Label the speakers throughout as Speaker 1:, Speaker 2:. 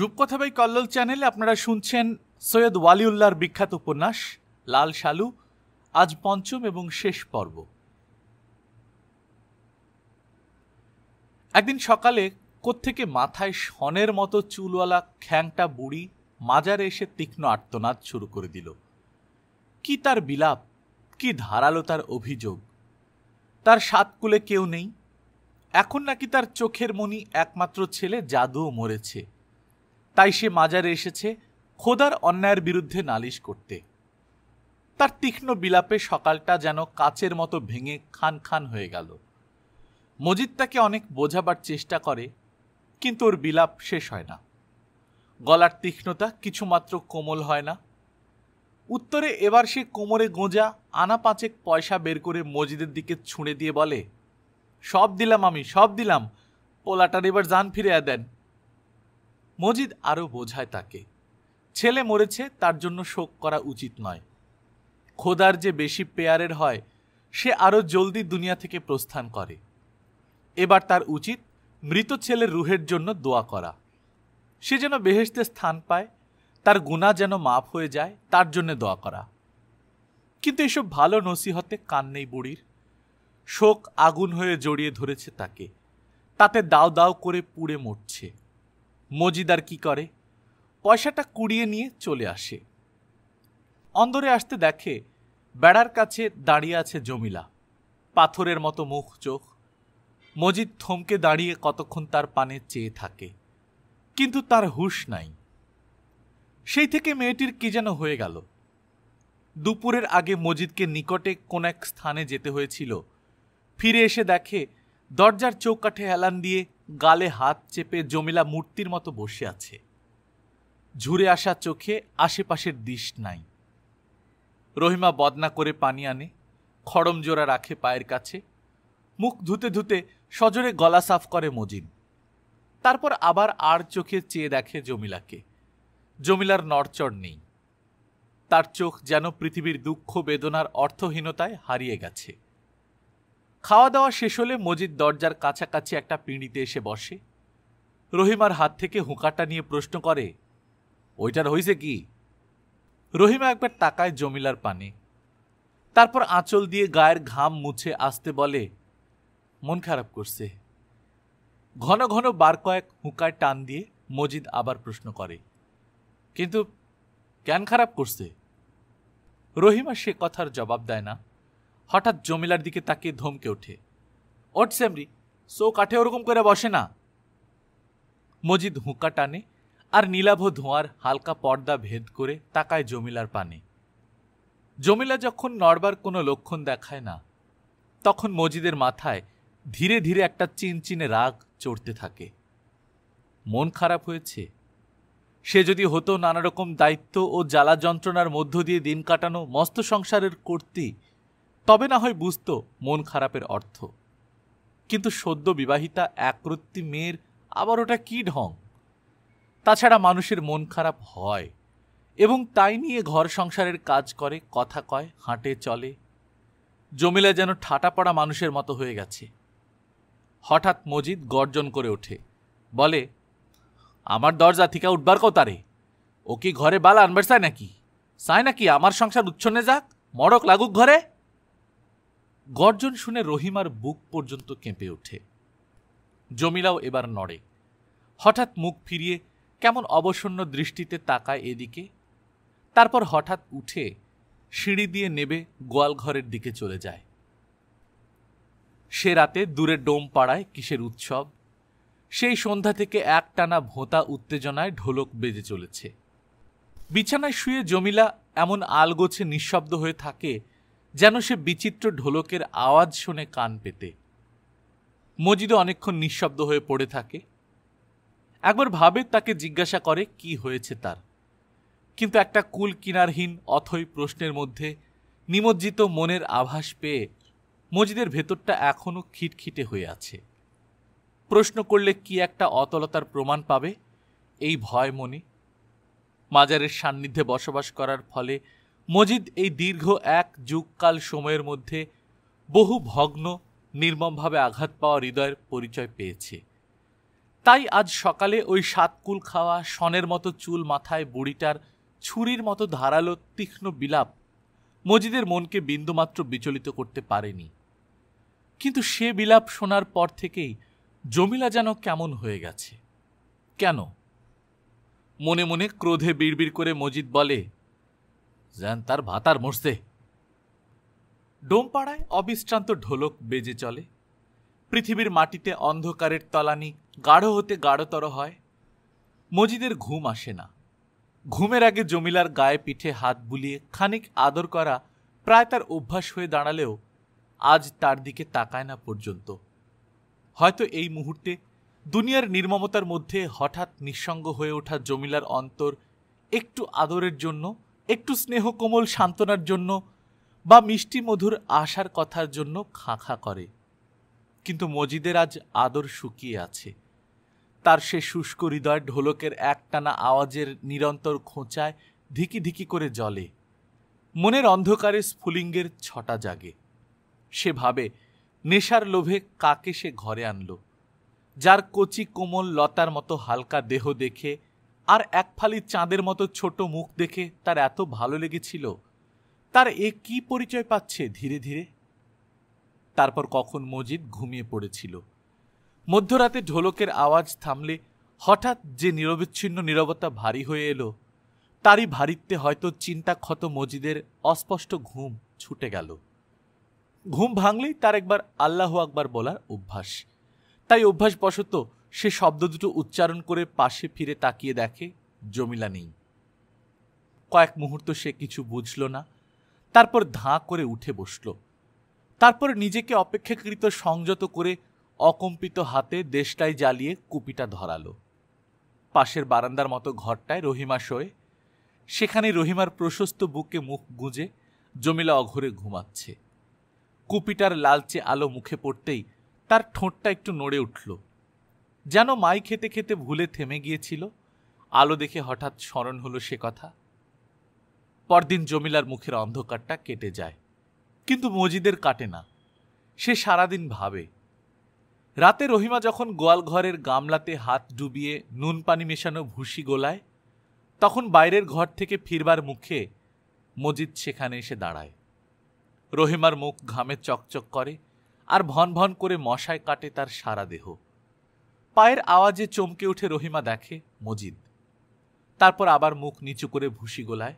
Speaker 1: রূপকথা বাই কল্লোল চ্যানেলে আপনারা শুনছেন সৈয়দ ওয়ালিউল্লার বিখ্যাত উপন্যাস লাল শালু আজ পঞ্চম এবং শেষ পর্ব একদিন সকালে কোত্থেকে মাথায় শনের মতো চুলওয়ালা খ্যাংটা বুড়ি মাজারে এসে তীক্ষ্ণ আর্তনাদ শুরু করে দিল কি তার বিলাপ কি ধারালো তার অভিযোগ তার সাতকুলে কেউ নেই এখন নাকি তার চোখের মনি একমাত্র ছেলে জাদুও মরেছে তাই সে মাজারে এসেছে খোদার অন্যায়ের বিরুদ্ধে নালিশ করতে তার তীক্ষ্ণ বিলাপে সকালটা যেন কাচের মতো ভেঙে খান খান হয়ে গেল মজিদ তাকে অনেক বোঝাবার চেষ্টা করে কিন্তু ওর বিলাপ শেষ হয় না গলার তীক্ষ্ণতা কিছুমাত্র কোমল হয় না উত্তরে এবার সে কোমরে গোঁজা আনা পাঁচেক পয়সা বের করে মজিদের দিকে ছুঁড়ে দিয়ে বলে সব দিলাম আমি সব দিলাম পোলাটার এবার যান ফিরে দেন মজিদ আরও বোঝায় তাকে ছেলে মরেছে তার জন্য শোক করা উচিত নয় খোদার যে বেশি পেয়ারের হয় সে আরও জলদি দুনিয়া থেকে প্রস্থান করে এবার তার উচিত মৃত ছেলের রুহের জন্য দোয়া করা সে যেন বেহেস্তে স্থান পায় তার গুণা যেন মাফ হয়ে যায় তার জন্য দোয়া করা কিন্তু এসব ভালো নসিহতে কান নেই বুড়ির শোক আগুন হয়ে জড়িয়ে ধরেছে তাকে তাতে দাও দাও করে পুড়ে মরছে মজিদার কি করে পয়সাটা কুড়িয়ে নিয়ে চলে আসে অন্দরে আসতে দেখে বেড়ার কাছে দাঁড়িয়ে আছে জমিলা পাথরের মতো মুখ চোখ মজিদ থমকে দাঁড়িয়ে কতক্ষণ তার পানে চেয়ে থাকে কিন্তু তার হুশ নাই সেই থেকে মেয়েটির কি যেন হয়ে গেল দুপুরের আগে মজিদকে নিকটে কোন এক স্থানে যেতে হয়েছিল ফিরে এসে দেখে দরজার চৌকাঠে হেলান দিয়ে গালে হাত চেপে জমিলা মূর্তির মতো বসে আছে ঝুরে আসা চোখে আশেপাশের দিশ নাই রহিমা বদনা করে পানি আনে খড়ম জোড়া রাখে পায়ের কাছে মুখ ধুতে ধুতে সজোরে গলা সাফ করে মজিন তারপর আবার আর চোখে চেয়ে দেখে জমিলাকে জমিলার নড়চড় নেই তার চোখ যেন পৃথিবীর দুঃখ বেদনার অর্থহীনতায় হারিয়ে গেছে খাওয়া দাওয়া শেষ হলে মজিদ দরজার কাছাকাছি একটা পিঁড়িতে এসে বসে রহিমার হাত থেকে হুঁকাটা নিয়ে প্রশ্ন করে ওইটার হইছে কি রহিমা একবার তাকায় জমিলার পানে তারপর আঁচল দিয়ে গায়ের ঘাম মুছে আসতে বলে মন খারাপ করছে ঘন ঘন বার কয়েক হুঁকায় টান দিয়ে মজিদ আবার প্রশ্ন করে কিন্তু কেন খারাপ করছে রহিমা সে কথার জবাব দেয় না হঠাৎ জমিলার দিকে তাকিয়ে ধমকে ওঠে ওট স্যামরি সো কাঠে ওরকম করে বসে না মজিদ হুঁকা টানে আর নীলাভ ধোঁয়ার হালকা পর্দা ভেদ করে তাকায় জমিলার পানে জমিলা যখন নড়বার কোনো লক্ষণ দেখায় না তখন মজিদের মাথায় ধীরে ধীরে একটা চিনচিনে রাগ চড়তে থাকে মন খারাপ হয়েছে সে যদি হতো নানারকম দায়িত্ব ও জ্বালা যন্ত্রণার মধ্য দিয়ে দিন কাটানো মস্ত সংসারের কর্তৃ তবে না হয় বুঝত মন খারাপের অর্থ কিন্তু সদ্য বিবাহিতা একরত্তি মেয়ের আবার ওটা কী ঢং তাছাড়া মানুষের মন খারাপ হয় এবং তাই নিয়ে ঘর সংসারের কাজ করে কথা কয় হাঁটে চলে জমিলা যেন ঠাটা পড়া মানুষের মতো হয়ে গেছে হঠাৎ মজিদ গর্জন করে ওঠে বলে আমার দরজা থেকে উঠবার তারে ও কি ঘরে বালা আনবার চায় নাকি চায় নাকি আমার সংসার উচ্ছন্নে যাক মড়ক লাগুক ঘরে গর্জন শুনে রহিমার বুক পর্যন্ত কেঁপে ওঠে জমিলাও এবার নড়ে হঠাৎ মুখ ফিরিয়ে কেমন অবসন্ন দৃষ্টিতে তাকায় এদিকে তারপর হঠাৎ উঠে সিঁড়ি দিয়ে নেবে গোয়ালঘরের দিকে চলে যায় সে রাতে দূরে ডোম পাড়ায় কিসের উৎসব সেই সন্ধ্যা থেকে একটানা ভোঁতা উত্তেজনায় ঢোলক বেজে চলেছে বিছানায় শুয়ে জমিলা এমন আলগোছে নিঃশব্দ হয়ে থাকে যেন সে বিচিত্র ঢোলকের আওয়াজ শুনে কান পেতে মজিদও অনেকক্ষণ নিঃশব্দ হয়ে পড়ে থাকে একবার ভাবে তাকে জিজ্ঞাসা করে কি হয়েছে তার কিন্তু একটা কুল কিনারহীন অথই প্রশ্নের মধ্যে নিমজ্জিত মনের আভাস পেয়ে মজিদের ভেতরটা এখনও খিটখিটে হয়ে আছে প্রশ্ন করলে কি একটা অতলতার প্রমাণ পাবে এই ভয় মনে মাজারের সান্নিধ্যে বসবাস করার ফলে মজিদ এই দীর্ঘ এক যুগকাল সময়ের মধ্যে বহু ভগ্ন নির্মমভাবে আঘাত পাওয়া হৃদয়ের পরিচয় পেয়েছে তাই আজ সকালে ওই সাতকুল খাওয়া সনের মতো চুল মাথায় বুড়িটার ছুরির মতো ধারালো তীক্ষ্ণ বিলাপ মজিদের মনকে বিন্দুমাত্র বিচলিত করতে পারেনি কিন্তু সে বিলাপ শোনার পর থেকেই জমিলা যেন কেমন হয়ে গেছে কেন মনে মনে ক্রোধে বিড়বিড় করে মজিদ বলে যেন তার ভাতার মরছে ডোমপাড়ায় অবিশ্রান্ত ঢোলক বেজে চলে পৃথিবীর মাটিতে অন্ধকারের তলানি গাঢ় হতে গাঢ়তর হয় মজিদের ঘুম আসে না ঘুমের আগে জমিলার গায়ে পিঠে হাত বুলিয়ে খানিক আদর করা প্রায় তার অভ্যাস হয়ে দাঁড়ালেও আজ তার দিকে তাকায় না পর্যন্ত হয়তো এই মুহূর্তে দুনিয়ার নির্মমতার মধ্যে হঠাৎ নিঃসঙ্গ হয়ে ওঠা জমিলার অন্তর একটু আদরের জন্য একটু স্নেহ কোমল সান্ত্বনার জন্য বা মিষ্টি মধুর আশার কথার জন্য খাঁখা করে কিন্তু মজিদের আজ আদর শুকিয়ে আছে তার সে শুষ্ক হৃদয় ঢোলকের একটানা আওয়াজের নিরন্তর খোঁচায় ধিকি ধিকি করে জলে মনের অন্ধকারে স্ফুলিঙ্গের ছটা জাগে সে ভাবে নেশার লোভে কাকে সে ঘরে আনল যার কচি কোমল লতার মতো হালকা দেহ দেখে আর এক ফালি চাঁদের মতো ছোট মুখ দেখে তার এত ভালো লেগেছিল তার এ কি পরিচয় পাচ্ছে ধীরে ধীরে তারপর কখন মজিদ ঘুমিয়ে পড়েছিল মধ্যরাতে ঢোলকের আওয়াজ থামলে হঠাৎ যে নিরবিচ্ছিন্ন নিরবতা ভারী হয়ে এলো তারই ভারিত্বে হয়তো চিন্তাক্ষত মজিদের অস্পষ্ট ঘুম ছুটে গেল ঘুম ভাঙলেই তার একবার আল্লাহ আকবার বলার অভ্যাস তাই অভ্যাসবশত সে শব্দ দুটো উচ্চারণ করে পাশে ফিরে তাকিয়ে দেখে জমিলা নেই কয়েক মুহূর্ত সে কিছু বুঝল না তারপর ধাঁ করে উঠে বসল তারপর নিজেকে অপেক্ষাকৃত সংযত করে অকম্পিত হাতে দেশটাই জ্বালিয়ে কুপিটা ধরালো পাশের বারান্দার মতো ঘরটায় রহিমা শোয়ে সেখানে রহিমার প্রশস্ত বুকে মুখ গুঁজে জমিলা অঘরে ঘুমাচ্ছে কুপিটার লালচে আলো মুখে পড়তেই তার ঠোঁটটা একটু নড়ে উঠল যেন মাই খেতে খেতে ভুলে থেমে গিয়েছিল আলো দেখে হঠাৎ স্মরণ হলো সে কথা পরদিন জমিলার মুখের অন্ধকারটা কেটে যায় কিন্তু মজিদের কাটে না সে সারাদিন ভাবে রাতে রহিমা যখন গোয়াল ঘরের গামলাতে হাত ডুবিয়ে নুন পানি মেশানো ভুসি গোলায় তখন বাইরের ঘর থেকে ফিরবার মুখে মজিদ সেখানে এসে দাঁড়ায় রহিমার মুখ ঘামে চকচক করে আর ভন ভন করে মশায় কাটে তার সারা দেহ পায়ের আওয়াজে চমকে উঠে রহিমা দেখে মজিদ তারপর আবার মুখ নিচু করে ভুসি গোলায়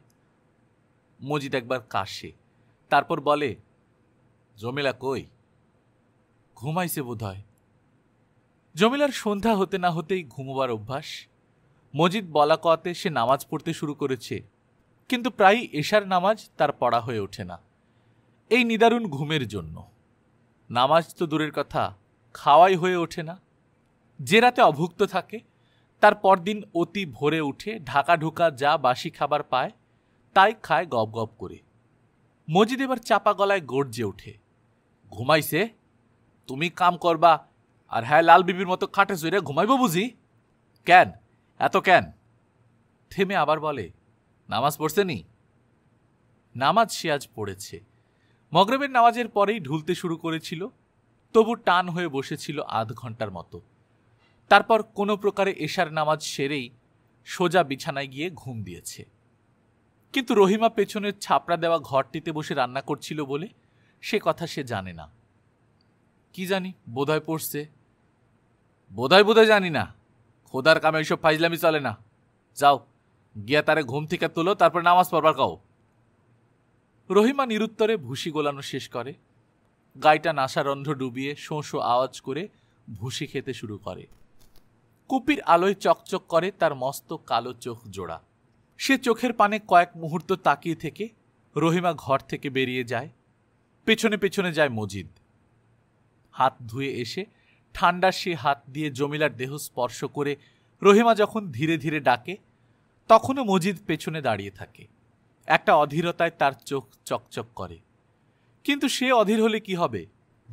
Speaker 1: মজিদ একবার কাশে তারপর বলে জমিলা কই ঘুমাইছে বোধ হয় জমিলার সন্ধ্যা হতে না হতেই ঘুমোবার অভ্যাস মজিদ বলা কতে সে নামাজ পড়তে শুরু করেছে কিন্তু প্রায় এশার নামাজ তার পড়া হয়ে ওঠে না এই নিদারুণ ঘুমের জন্য নামাজ তো দূরের কথা খাওয়াই হয়ে ওঠে না যে রাতে অভুক্ত থাকে তার পরদিন অতি ভোরে উঠে ঢাকা ঢুকা যা বাসি খাবার পায় তাই খায় গপ গপ করে মজিদ এবার চাপা গলায় গর্জে ওঠে ঘুমাইছে তুমি কাম করবা আর হ্যাঁ লাল বিবির মতো খাটে সইরে ঘুমাইব বুঝি কেন এত কেন থেমে আবার বলে নামাজ পড়ছে নি নামাজ সে আজ পড়েছে মগরবের নামাজের পরেই ঢুলতে শুরু করেছিল তবু টান হয়ে বসেছিল আধ ঘন্টার মতো তারপর কোনো প্রকারে এশার নামাজ সেরেই সোজা বিছানায় গিয়ে ঘুম দিয়েছে কিন্তু রহিমা পেছনের ছাপড়া দেওয়া ঘরটিতে বসে রান্না করছিল বলে সে কথা সে জানে না কি জানি বোধহয় পড়ছে বোধহয় বোধহয় জানি না খোদার কামে ওইসব ফাইজলামি চলে না যাও গিয়া তারে ঘুম থেকে তোলো তারপর নামাজ পড়বার কাও রহিমা নিরুত্তরে ভুসি গোলানো শেষ করে গাইটা নাসারন্ধ ডুবিয়ে শোঁ শো আওয়াজ করে ভুসি খেতে শুরু করে কুপির আলোয় চকচক করে তার মস্ত কালো চোখ জোড়া সে চোখের পানে কয়েক মুহূর্ত তাকিয়ে থেকে রহিমা ঘর থেকে বেরিয়ে যায় পেছনে পেছনে যায় মজিদ হাত ধুয়ে এসে ঠান্ডা সে হাত দিয়ে জমিলার দেহ স্পর্শ করে রহিমা যখন ধীরে ধীরে ডাকে তখনও মজিদ পেছনে দাঁড়িয়ে থাকে একটা অধীরতায় তার চোখ চকচক করে কিন্তু সে অধীর হলে কি হবে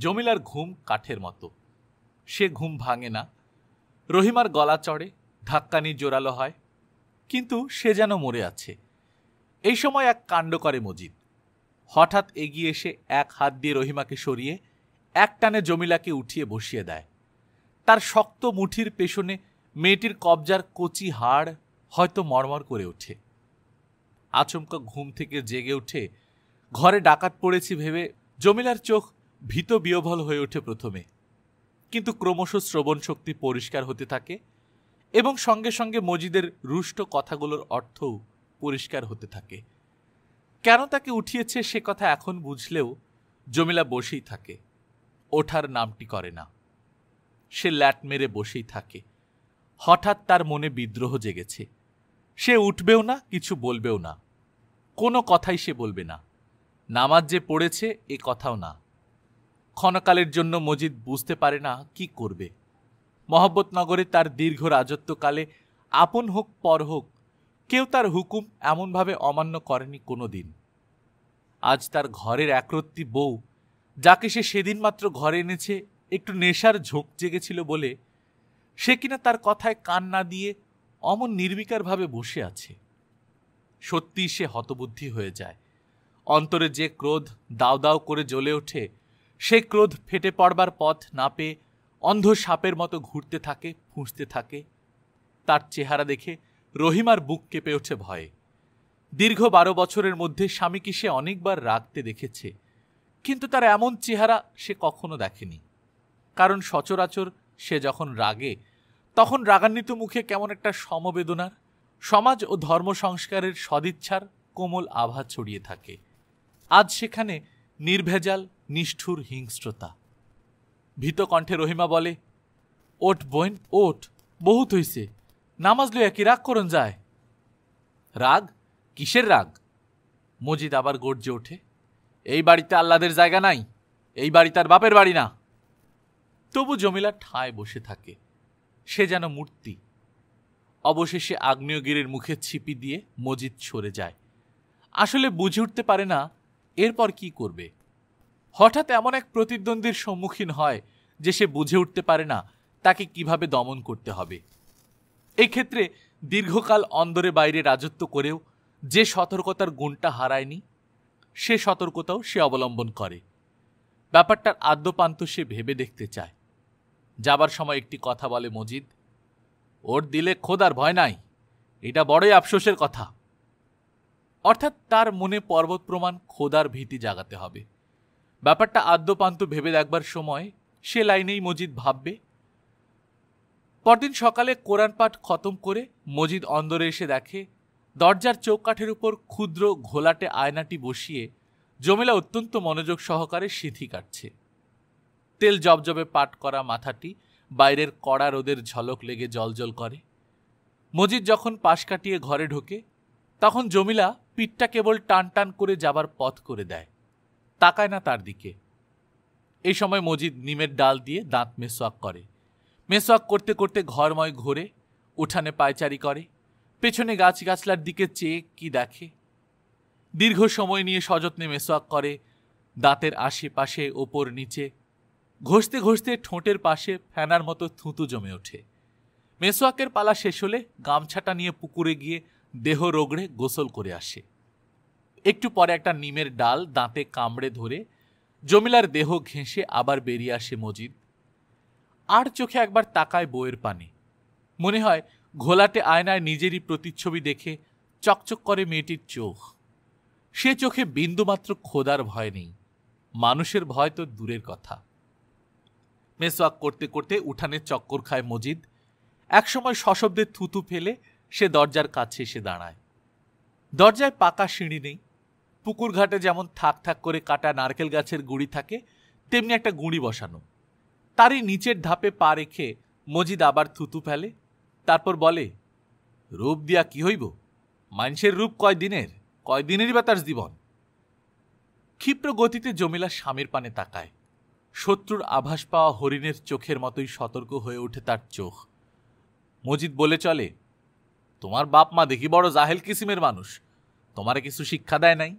Speaker 1: জমিলার ঘুম কাঠের মতো সে ঘুম ভাঙে না রহিমার গলা চড়ে ধাক্কানি জোরালো হয় কিন্তু সে যেন মরে আছে এই সময় এক কাণ্ড করে মজিদ হঠাৎ এগিয়ে এসে এক হাত দিয়ে রহিমাকে সরিয়ে এক টানে জমিলাকে উঠিয়ে বসিয়ে দেয় তার শক্ত মুঠির পেছনে মেয়েটির কবজার কচি হাড় হয়তো মরমর করে ওঠে আচমকা ঘুম থেকে জেগে উঠে ঘরে ডাকাত পড়েছি ভেবে জমিলার চোখ ভীত বিহ্বল হয়ে ওঠে প্রথমে কিন্তু ক্রমশ শ্রবণ শক্তি পরিষ্কার হতে থাকে এবং সঙ্গে সঙ্গে মজিদের রুষ্ট কথাগুলোর অর্থও পরিষ্কার হতে থাকে কেন তাকে উঠিয়েছে সে কথা এখন বুঝলেও জমিলা বসেই থাকে ওঠার নামটি করে না সে ল্যাট মেরে বসেই থাকে হঠাৎ তার মনে বিদ্রোহ জেগেছে সে উঠবেও না কিছু বলবেও না কোনো কথাই সে বলবে না নামাজ যে পড়েছে এ কথাও না ক্ষণকালের জন্য মজিদ বুঝতে পারে না কি করবে মহব্বতনগরে তার দীর্ঘ রাজত্বকালে আপন হোক পর হোক কেউ তার হুকুম এমনভাবে অমান্য করেনি কোনো দিন আজ তার ঘরের একরত্তি বউ যাকে সে সেদিন মাত্র ঘরে এনেছে একটু নেশার ঝোঁক জেগেছিল বলে সে কিনা তার কথায় কান না দিয়ে অমন নির্বিকারভাবে বসে আছে সত্যিই সে হতবুদ্ধি হয়ে যায় অন্তরে যে ক্রোধ দাও দাও করে জ্বলে ওঠে সে ক্রোধ ফেটে পড়বার পথ না পেয়ে অন্ধ সাপের মতো ঘুরতে থাকে ফুঁসতে থাকে তার চেহারা দেখে রহিমার বুক কেঁপে ওঠে ভয়ে দীর্ঘ বারো বছরের মধ্যে স্বামীকে সে অনেকবার রাগতে দেখেছে কিন্তু তার এমন চেহারা সে কখনো দেখেনি কারণ সচরাচর সে যখন রাগে তখন রাগান্বিত মুখে কেমন একটা সমবেদনার সমাজ ও ধর্ম সংস্কারের সদিচ্ছার কোমল আভা ছড়িয়ে থাকে আজ সেখানে নির্ভেজাল নিষ্ঠুর হিংস্রতা ভীতকণ্ঠে রহিমা বলে ওট বইন ওট বহুত হইছে নামাজ লইয়া কি রাগ করুন যায় রাগ কিসের রাগ মজিদ আবার গর্জে ওঠে এই বাড়িতে আল্লাদের জায়গা নাই এই বাড়ি তার বাপের বাড়ি না তবু জমিলা ঠায় বসে থাকে সে যেন মূর্তি অবশেষে আগ্নেয়গিরির মুখে ছিপি দিয়ে মজিদ সরে যায় আসলে বুঝে উঠতে পারে না এরপর কি করবে হঠাৎ এমন এক প্রতিদ্বন্দ্বীর সম্মুখীন হয় যে সে বুঝে উঠতে পারে না তাকে কিভাবে দমন করতে হবে এক্ষেত্রে ক্ষেত্রে দীর্ঘকাল অন্দরে বাইরে রাজত্ব করেও যে সতর্কতার গুণটা হারায়নি সে সতর্কতাও সে অবলম্বন করে ব্যাপারটার আদ্যপান্ত সে ভেবে দেখতে চায় যাবার সময় একটি কথা বলে মজিদ ওর দিলে খোদার ভয় নাই এটা বড়ই আফসোসের কথা অর্থাৎ তার মনে পর্বত প্রমাণ খোদার ভীতি জাগাতে হবে ব্যাপারটা আদ্যপান্ত ভেবে দেখবার সময় সে লাইনেই মজিদ ভাববে পরদিন সকালে কোরআন পাঠ খতম করে মজিদ অন্দরে এসে দেখে দরজার চৌকাঠের উপর ক্ষুদ্র ঘোলাটে আয়নাটি বসিয়ে জমিলা অত্যন্ত মনোযোগ সহকারে সিঁথি কাটছে তেল জবজবে পাট করা মাথাটি বাইরের কড়া রোদের ঝলক লেগে জলজল করে মজিদ যখন পাশ কাটিয়ে ঘরে ঢোকে তখন জমিলা পিঠটা কেবল টান টান করে যাবার পথ করে দেয় তাকায় না তার দিকে এই সময় মজিদ নিমের ডাল দিয়ে দাঁত মেসোয়াক করে মেসোয়াক করতে করতে ঘরময় ঘোরে উঠানে পায়চারি করে পেছনে গাছগাছলার দিকে চেয়ে কি দেখে দীর্ঘ সময় নিয়ে সযত্নে মেসোয়াক করে দাঁতের আশেপাশে ওপর নিচে ঘষতে ঘষতে ঠোঁটের পাশে ফেনার মতো থুঁতু জমে ওঠে মেসোয়াকের পালা শেষ হলে গামছাটা নিয়ে পুকুরে গিয়ে দেহ রোগড়ে গোসল করে আসে একটু পরে একটা নিমের ডাল দাঁতে কামড়ে ধরে জমিলার দেহ ঘেঁষে আবার বেরিয়ে আসে মজিদ আর চোখে একবার তাকায় বইয়ের পানে মনে হয় ঘোলাটে আয়নায় নিজেরই প্রতিচ্ছবি দেখে চকচক করে মেয়েটির চোখ সে চোখে বিন্দুমাত্র খোদার ভয় নেই মানুষের ভয় তো দূরের কথা মেসওয়াক করতে করতে উঠানে চক্কর খায় মজিদ একসময় সশব্দে থুতু ফেলে সে দরজার কাছে এসে দাঁড়ায় দরজায় পাকা সিঁড়ি নেই পুকুর ঘাটে যেমন থাক থাক করে কাটা নারকেল গাছের গুঁড়ি থাকে তেমনি একটা গুঁড়ি বসানো তারই নিচের ধাপে পা রেখে মজিদ আবার থুতু ফেলে তারপর বলে রূপ দিয়া কি হইব মানুষের রূপ কয় দিনের কয় দিনেরই বা তার জীবন ক্ষিপ্র গতিতে জমিলা স্বামীর পানে তাকায় শত্রুর আভাস পাওয়া হরিণের চোখের মতোই সতর্ক হয়ে ওঠে তার চোখ মজিদ বলে চলে তোমার বাপ মা দেখি বড় জাহেল কিসিমের মানুষ তোমারে কিছু শিক্ষা দেয় নাই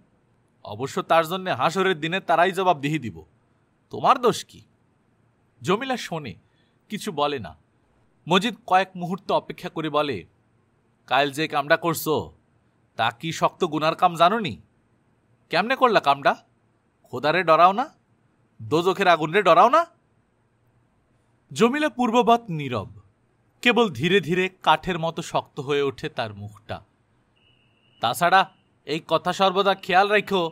Speaker 1: অবশ্য তার জন্যে হাসরের দিনে তারাই জবাব দিহি দিব তোমার দোষ কি জমিলা শোনে কিছু বলে না মজিদ কয়েক মুহূর্ত অপেক্ষা করে বলে কাল যে কামটা করছো তা কি শক্ত গুনার কাম জানো নি কেমনে করলা কামটা খোদারে ডরাও না দোজখের আগুনরে ডরাও না জমিলা পূর্ববৎ নীরব কেবল ধীরে ধীরে কাঠের মতো শক্ত হয়ে ওঠে তার মুখটা তাছাড়া এই কথা সর্বদা খেয়াল রাখো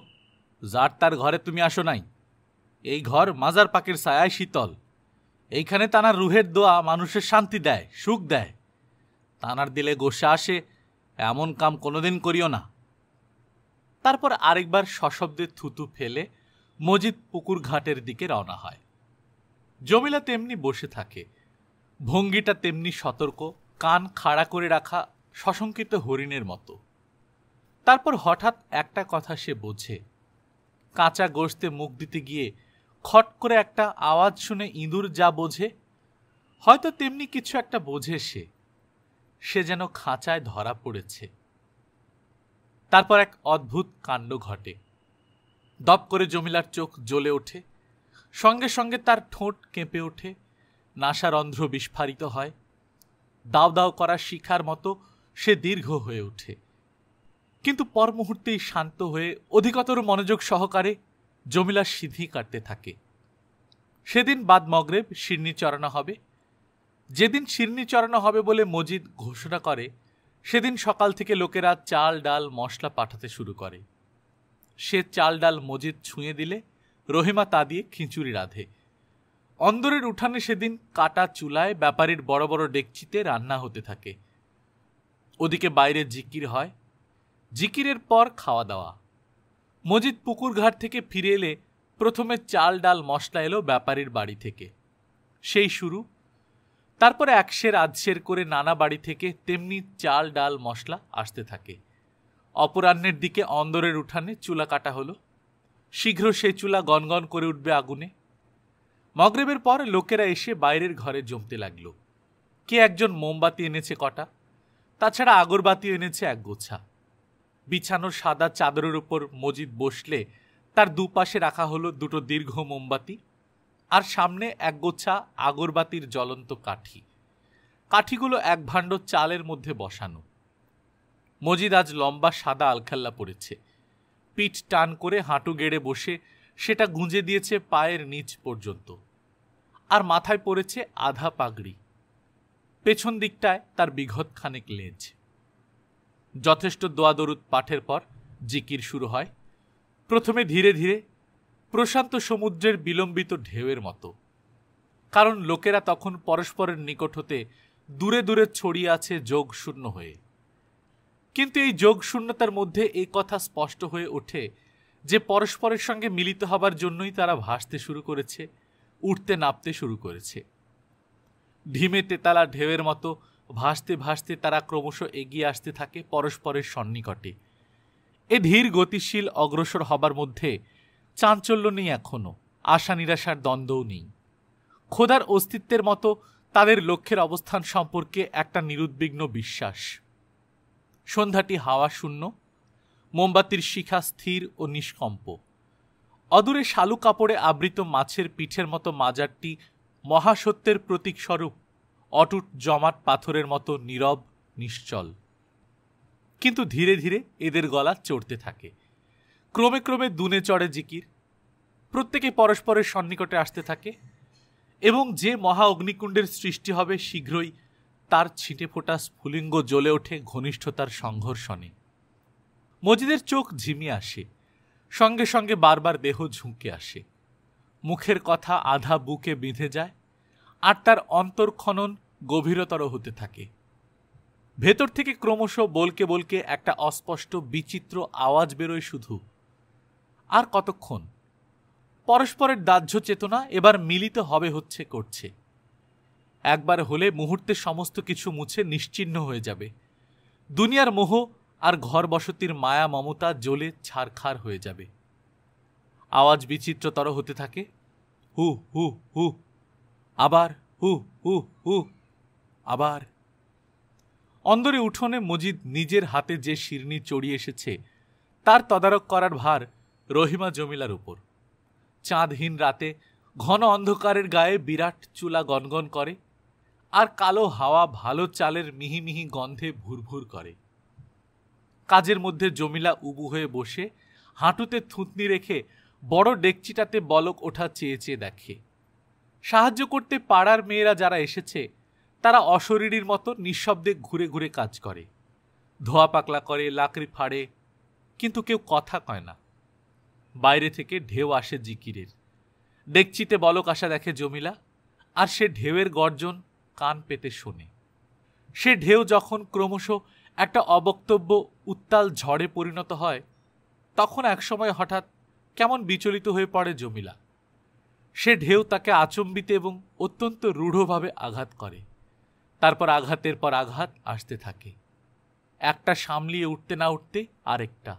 Speaker 1: যার তার ঘরে তুমি আসো নাই এই ঘর মাজার পাকের ছায়ায় শীতল এইখানে তানার রুহের দোয়া মানুষের শান্তি দেয় সুখ দেয় তানার দিলে গোসা আসে এমন কাম কোনোদিন করিও না তারপর আরেকবার সশব্দে থুতু ফেলে মজিদ পুকুর ঘাটের দিকে রওনা হয় জমিলা তেমনি বসে থাকে ভঙ্গিটা তেমনি সতর্ক কান খাড়া করে রাখা সশঙ্কিত হরিণের মতো তারপর হঠাৎ একটা কথা সে বোঝে কাঁচা গোস্তে মুখ দিতে গিয়ে খট করে একটা আওয়াজ শুনে ইঁদুর যা বোঝে হয়তো তেমনি কিছু একটা বোঝে সে সে যেন খাঁচায় ধরা পড়েছে তারপর এক অদ্ভুত কাণ্ড ঘটে দপ করে জমিলার চোখ জ্বলে ওঠে সঙ্গে সঙ্গে তার ঠোঁট কেঁপে ওঠে নাসারন্ধ্র বিস্ফারিত হয় দাও দাও করা শিখার মতো সে দীর্ঘ হয়ে ওঠে কিন্তু পর মুহূর্তেই শান্ত হয়ে অধিকতর মনোযোগ সহকারে জমিলার সিঁধি কাটতে থাকে সেদিন বাদ মগরেব শিরনি চড়ানো হবে যেদিন শিরনি চড়ানো হবে বলে মজিদ ঘোষণা করে সেদিন সকাল থেকে লোকেরা চাল ডাল মশলা পাঠাতে শুরু করে সে চাল ডাল মজিদ ছুঁয়ে দিলে রহিমা তা দিয়ে খিঁচুড়ি রাঁধে অন্দরের উঠানে সেদিন কাটা চুলায় ব্যাপারীর বড় বড় ডেকচিতে রান্না হতে থাকে ওদিকে বাইরে জিকির হয় জিকিরের পর খাওয়া দাওয়া মজিদ পুকুরঘাট থেকে ফিরে এলে প্রথমে চাল ডাল মশলা এলো ব্যাপারীর বাড়ি থেকে সেই শুরু তারপরে একশের আধশের করে নানা বাড়ি থেকে তেমনি চাল ডাল মশলা আসতে থাকে অপরাহ্নের দিকে অন্দরের উঠানে চুলা কাটা হলো শীঘ্র সে চুলা গনগন করে উঠবে আগুনে মগরেবের পর লোকেরা এসে বাইরের ঘরে জমতে লাগলো কে একজন মোমবাতি এনেছে কটা তাছাড়া আগরবাতি এনেছে এক গোছা বিছানো সাদা চাদরের উপর মজিদ বসলে তার দুপাশে রাখা হলো দুটো দীর্ঘ মোমবাতি আর সামনে একগোছা আগরবাতির জ্বলন্ত কাঠি কাঠিগুলো এক ভাণ্ড চালের মধ্যে বসানো মজিদ আজ লম্বা সাদা আলখাল্লা পড়েছে পিঠ টান করে হাঁটু গেড়ে বসে সেটা গুঁজে দিয়েছে পায়ের নিচ পর্যন্ত আর মাথায় পড়েছে আধা পাগড়ি পেছন দিকটায় তার বিঘৎ খানেক লেজ যথেষ্ট দোয়াদরুদ পাঠের পর জিকির শুরু হয় প্রথমে ধীরে ধীরে প্রশান্ত সমুদ্রের বিলম্বিত ঢেউয়ের মতো কারণ লোকেরা তখন পরস্পরের নিকট হতে দূরে দূরে ছড়িয়ে আছে যোগ শূন্য হয়ে কিন্তু এই যোগ শূন্যতার মধ্যে এই কথা স্পষ্ট হয়ে ওঠে যে পরস্পরের সঙ্গে মিলিত হবার জন্যই তারা ভাসতে শুরু করেছে উঠতে নাপতে শুরু করেছে ঢিমে তেতালা ঢেউয়ের মতো ভাসতে ভাসতে তারা ক্রমশ এগিয়ে আসতে থাকে পরস্পরের সন্নিকটে এ ধীর গতিশীল অগ্রসর হবার মধ্যে চাঞ্চল্য নেই এখনও আশা নিরাশার দ্বন্দ্বও নেই খোদার অস্তিত্বের মতো তাদের লক্ষ্যের অবস্থান সম্পর্কে একটা নিরুদ্বিগ্ন বিশ্বাস সন্ধ্যাটি হাওয়া শূন্য মোমবাতির শিখা স্থির ও নিষ্কম্প অদূরে শালু কাপড়ে আবৃত মাছের পিঠের মতো মাজারটি মহাসত্যের প্রতীকস্বরূপ অটুট জমাট পাথরের মতো নীরব নিশ্চল কিন্তু ধীরে ধীরে এদের গলা চড়তে থাকে ক্রমে ক্রমে দুনে চড়ে জিকির প্রত্যেকে পরস্পরের সন্নিকটে আসতে থাকে এবং যে মহা অগ্নিকুণ্ডের সৃষ্টি হবে শীঘ্রই তার ছিটে ফোটা স্ফুলিঙ্গ জ্বলে ওঠে ঘনিষ্ঠতার সংঘর্ষণে মজিদের চোখ ঝিমিয়ে আসে সঙ্গে সঙ্গে বারবার দেহ ঝুঁকে আসে মুখের কথা আধা বুকে বেঁধে যায় আর তার অন্তর্খনন গভীরতর হতে থাকে ভেতর থেকে ক্রমশ বলকে বলকে একটা অস্পষ্ট বিচিত্র আওয়াজ বেরোয় শুধু আর কতক্ষণ পরস্পরের দাহ্য চেতনা এবার মিলিত হবে হচ্ছে করছে একবার হলে মুহূর্তে সমস্ত কিছু মুছে নিশ্চিহ্ন হয়ে যাবে দুনিয়ার মোহ আর ঘর বসতির মায়া মমতা জ্বলে ছারখার হয়ে যাবে আওয়াজ বিচিত্রতর হতে থাকে হু হু হু আবার হু হু হু আবার অন্দরে উঠোনে মজিদ নিজের হাতে যে শিরনি চড়িয়ে এসেছে তার তদারক করার ভার রহিমা জমিলার উপর চাঁদহীন রাতে ঘন অন্ধকারের গায়ে বিরাট চুলা গনগন করে আর কালো হাওয়া ভালো চালের মিহিমিহি গন্ধে ভুরভুর করে কাজের মধ্যে জমিলা উবু হয়ে বসে হাঁটুতে থুতনি রেখে বড় ডেকচিটাতে বলক ওঠা চেয়ে চেয়ে দেখে সাহায্য করতে পাড়ার মেয়েরা যারা এসেছে তারা অশরীরীর মতো নিঃশব্দে ঘুরে ঘুরে কাজ করে ধোয়া পাকলা করে লাকড়ি ফাড়ে কিন্তু কেউ কথা কয় না বাইরে থেকে ঢেউ আসে জিকিরের ডেকচিতে বলক আসা দেখে জমিলা আর সে ঢেউয়ের গর্জন কান পেতে শোনে সে ঢেউ যখন ক্রমশ একটা অবক্তব্য উত্তাল ঝড়ে পরিণত হয় তখন একসময় হঠাৎ কেমন বিচলিত হয়ে পড়ে জমিলা সে ঢেউ তাকে আচম্বিতে এবং অত্যন্ত রূঢ়ভাবে আঘাত করে তারপর আঘাতের পর আঘাত আসতে থাকে একটা সামলিয়ে উঠতে না উঠতে আরেকটা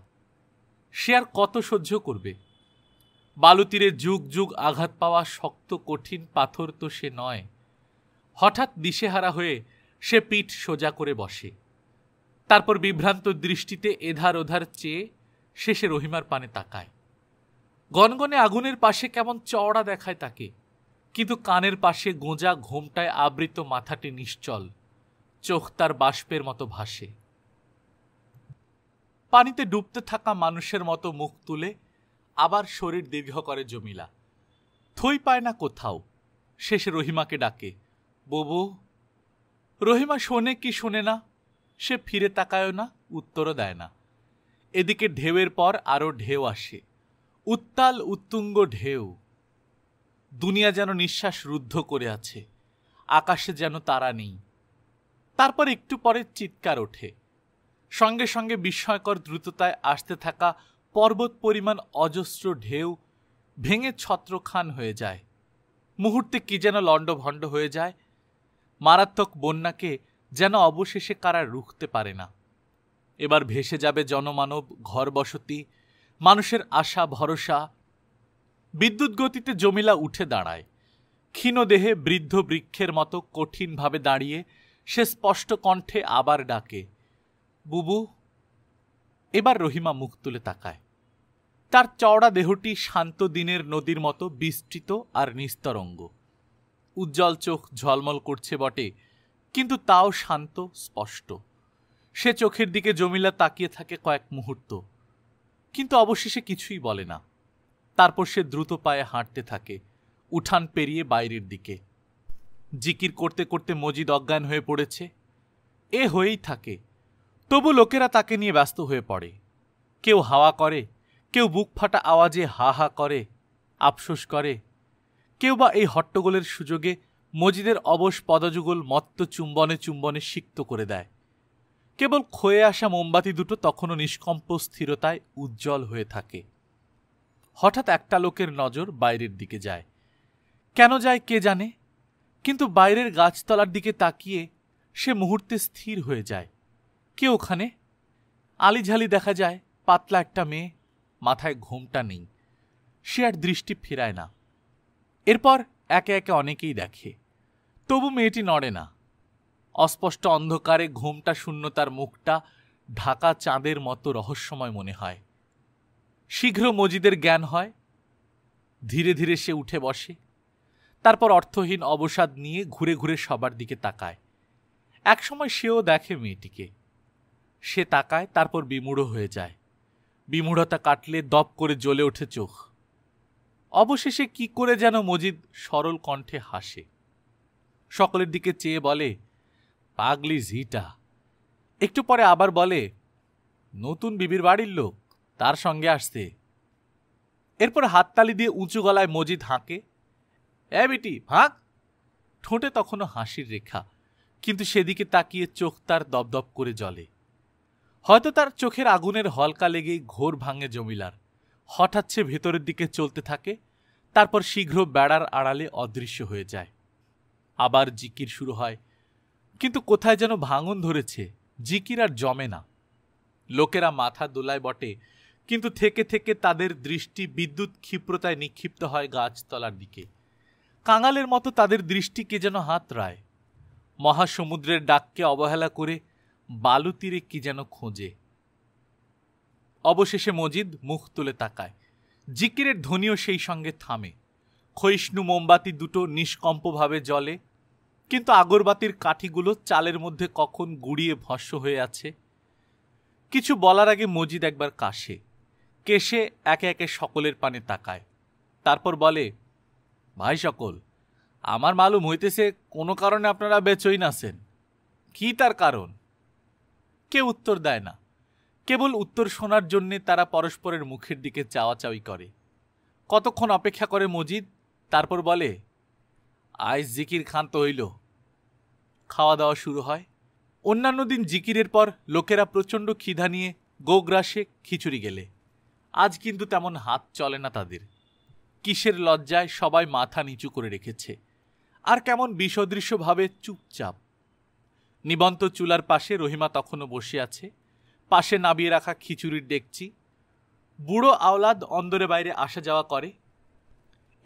Speaker 1: সে আর কত সহ্য করবে বালুতীরে যুগ যুগ আঘাত পাওয়া শক্ত কঠিন পাথর তো সে নয় হঠাৎ দিশেহারা হয়ে সে পিঠ সোজা করে বসে তারপর বিভ্রান্ত দৃষ্টিতে এধার ওধার চেয়ে শেষে রহিমার পানে তাকায় গনগনে আগুনের পাশে কেমন চওড়া দেখায় তাকে কিন্তু কানের পাশে গোঁজা ঘোমটায় আবৃত মাথাটি নিশ্চল চোখ তার বাষ্পের মতো ভাসে পানিতে ডুবতে থাকা মানুষের মতো মুখ তুলে আবার শরীর দীর্ঘ করে জমিলা থই পায় না কোথাও শেষে রহিমাকে ডাকে ববু রহিমা শোনে কি শোনে না সে ফিরে তাকায়ও না উত্তরও দেয় না এদিকে ঢেউয়ের পর আরও ঢেউ আসে উত্তাল উত্তুঙ্গ ঢেউ দুনিয়া যেন নিঃশ্বাস রুদ্ধ করে আছে আকাশে যেন তারা নেই তারপর একটু পরে চিৎকার ওঠে সঙ্গে সঙ্গে বিস্ময়কর দ্রুততায় আসতে থাকা পর্বত পরিমাণ অজস্র ঢেউ ভেঙে ছত্রখান হয়ে যায় মুহূর্তে কি যেন লণ্ডভণ্ড হয়ে যায় মারাত্মক বন্যাকে যেন অবশেষে কারা রুখতে পারে না এবার ভেসে যাবে জনমানব ঘর বসতি মানুষের আশা ভরসা বিদ্যুৎ গতিতে জমিলা উঠে দাঁড়ায় ক্ষীণদেহে বৃদ্ধ বৃক্ষের মতো কঠিনভাবে দাঁড়িয়ে সে স্পষ্ট কণ্ঠে আবার ডাকে বুবু এবার রহিমা মুখ তুলে তাকায় তার চওড়া দেহটি শান্ত দিনের নদীর মতো বিস্তৃত আর নিস্তরঙ্গ উজ্জ্বল চোখ ঝলমল করছে বটে কিন্তু তাও শান্ত স্পষ্ট সে চোখের দিকে জমিলা তাকিয়ে থাকে কয়েক মুহূর্ত কিন্তু অবশেষে কিছুই বলে না তারপর সে দ্রুত পায়ে হাঁটতে থাকে উঠান পেরিয়ে বাইরের দিকে জিকির করতে করতে মজিদ অজ্ঞান হয়ে পড়েছে এ হয়েই থাকে তবু লোকেরা তাকে নিয়ে ব্যস্ত হয়ে পড়ে কেউ হাওয়া করে কেউ বুক ফাটা আওয়াজে হা হা করে আফসোস করে কেউ বা এই হট্টগোলের সুযোগে মজিদের অবশ পদযুগল মত্ত চুম্বনে চুম্বনে সিক্ত করে দেয় কেবল ক্ষয়ে আসা মোমবাতি দুটো তখনও নিষ্কম্প স্থিরতায় উজ্জ্বল হয়ে থাকে হঠাৎ একটা লোকের নজর বাইরের দিকে যায় কেন যায় কে জানে কিন্তু বাইরের গাছতলার দিকে তাকিয়ে সে মুহূর্তে স্থির হয়ে যায় কে ওখানে আলিঝালি দেখা যায় পাতলা একটা মেয়ে মাথায় ঘুমটা নেই সে আর দৃষ্টি ফেরায় না এরপর একে একে অনেকেই দেখে তবু মেয়েটি নড়ে না অস্পষ্ট অন্ধকারে ঘুমটা শূন্য তার মুখটা ঢাকা চাঁদের মতো রহস্যময় মনে হয় শীঘ্র মজিদের জ্ঞান হয় ধীরে ধীরে সে উঠে বসে তারপর অর্থহীন অবসাদ নিয়ে ঘুরে ঘুরে সবার দিকে তাকায় একসময় সেও দেখে মেয়েটিকে সে তাকায় তারপর বিমূঢ় হয়ে যায় বিমূঢ়তা কাটলে দপ করে জ্বলে ওঠে চোখ অবশেষে কি করে যেন মজিদ সরল কণ্ঠে হাসে সকলের দিকে চেয়ে বলে পাগলি ঝিটা একটু পরে আবার বলে নতুন বিবির বাড়ির লোক তার সঙ্গে আসতে এরপর হাততালি দিয়ে উঁচু গলায় মজিদ হাঁকে এ বেটি হাঁক ঠোঁটে তখনও হাসির রেখা কিন্তু সেদিকে তাকিয়ে চোখ তার দপদপ করে জলে হয়তো তার চোখের আগুনের হলকা লেগেই ঘোর ভাঙে জমিলার হঠাৎ সে ভেতরের দিকে চলতে থাকে তারপর শীঘ্র বেড়ার আড়ালে অদৃশ্য হয়ে যায় আবার জিকির শুরু হয় কিন্তু কোথায় যেন ভাঙন ধরেছে জিকির আর জমে না লোকেরা মাথা দোলায় বটে কিন্তু থেকে থেকে তাদের দৃষ্টি বিদ্যুৎ ক্ষিপ্রতায় নিক্ষিপ্ত হয় গাছতলার দিকে কাঙালের মতো তাদের দৃষ্টিকে যেন হাত রায় মহাসমুদ্রের ডাককে অবহেলা করে বালু তীরে কি যেন খোঁজে অবশেষে মজিদ মুখ তুলে তাকায় জিকিরের ধ্বনিও সেই সঙ্গে থামে ক্ষয়িষ্ণু মোমবাতি দুটো নিষ্কম্পভাবে জ্বলে কিন্তু আগরবাতির কাঠিগুলো চালের মধ্যে কখন গুড়িয়ে ভস্য হয়ে আছে কিছু বলার আগে মজিদ একবার কাশে কেশে একে একে সকলের পানে তাকায় তারপর বলে ভাই সকল আমার মালুম হইতেছে কোনো কারণে আপনারা বেচই নাছেন কি তার কারণ কে উত্তর দেয় না কেবল উত্তর শোনার জন্যে তারা পরস্পরের মুখের দিকে চাওয়াচাওয়ি করে কতক্ষণ অপেক্ষা করে মজিদ তারপর বলে আইস জিকির তো হইল খাওয়া দাওয়া শুরু হয় অন্যান্য দিন জিকিরের পর লোকেরা প্রচণ্ড ক্ষিধা নিয়ে গোগ্রাসে খিচুড়ি গেলে আজ কিন্তু তেমন হাত চলে না তাদের কিসের লজ্জায় সবাই মাথা নিচু করে রেখেছে আর কেমন বিষদৃশ্যভাবে চুপচাপ নিবন্ত চুলার পাশে রহিমা তখনও বসে আছে পাশে নাবিয়ে রাখা খিচুড়ির দেখছি বুড়ো আওলাদ অন্দরে বাইরে আসা যাওয়া করে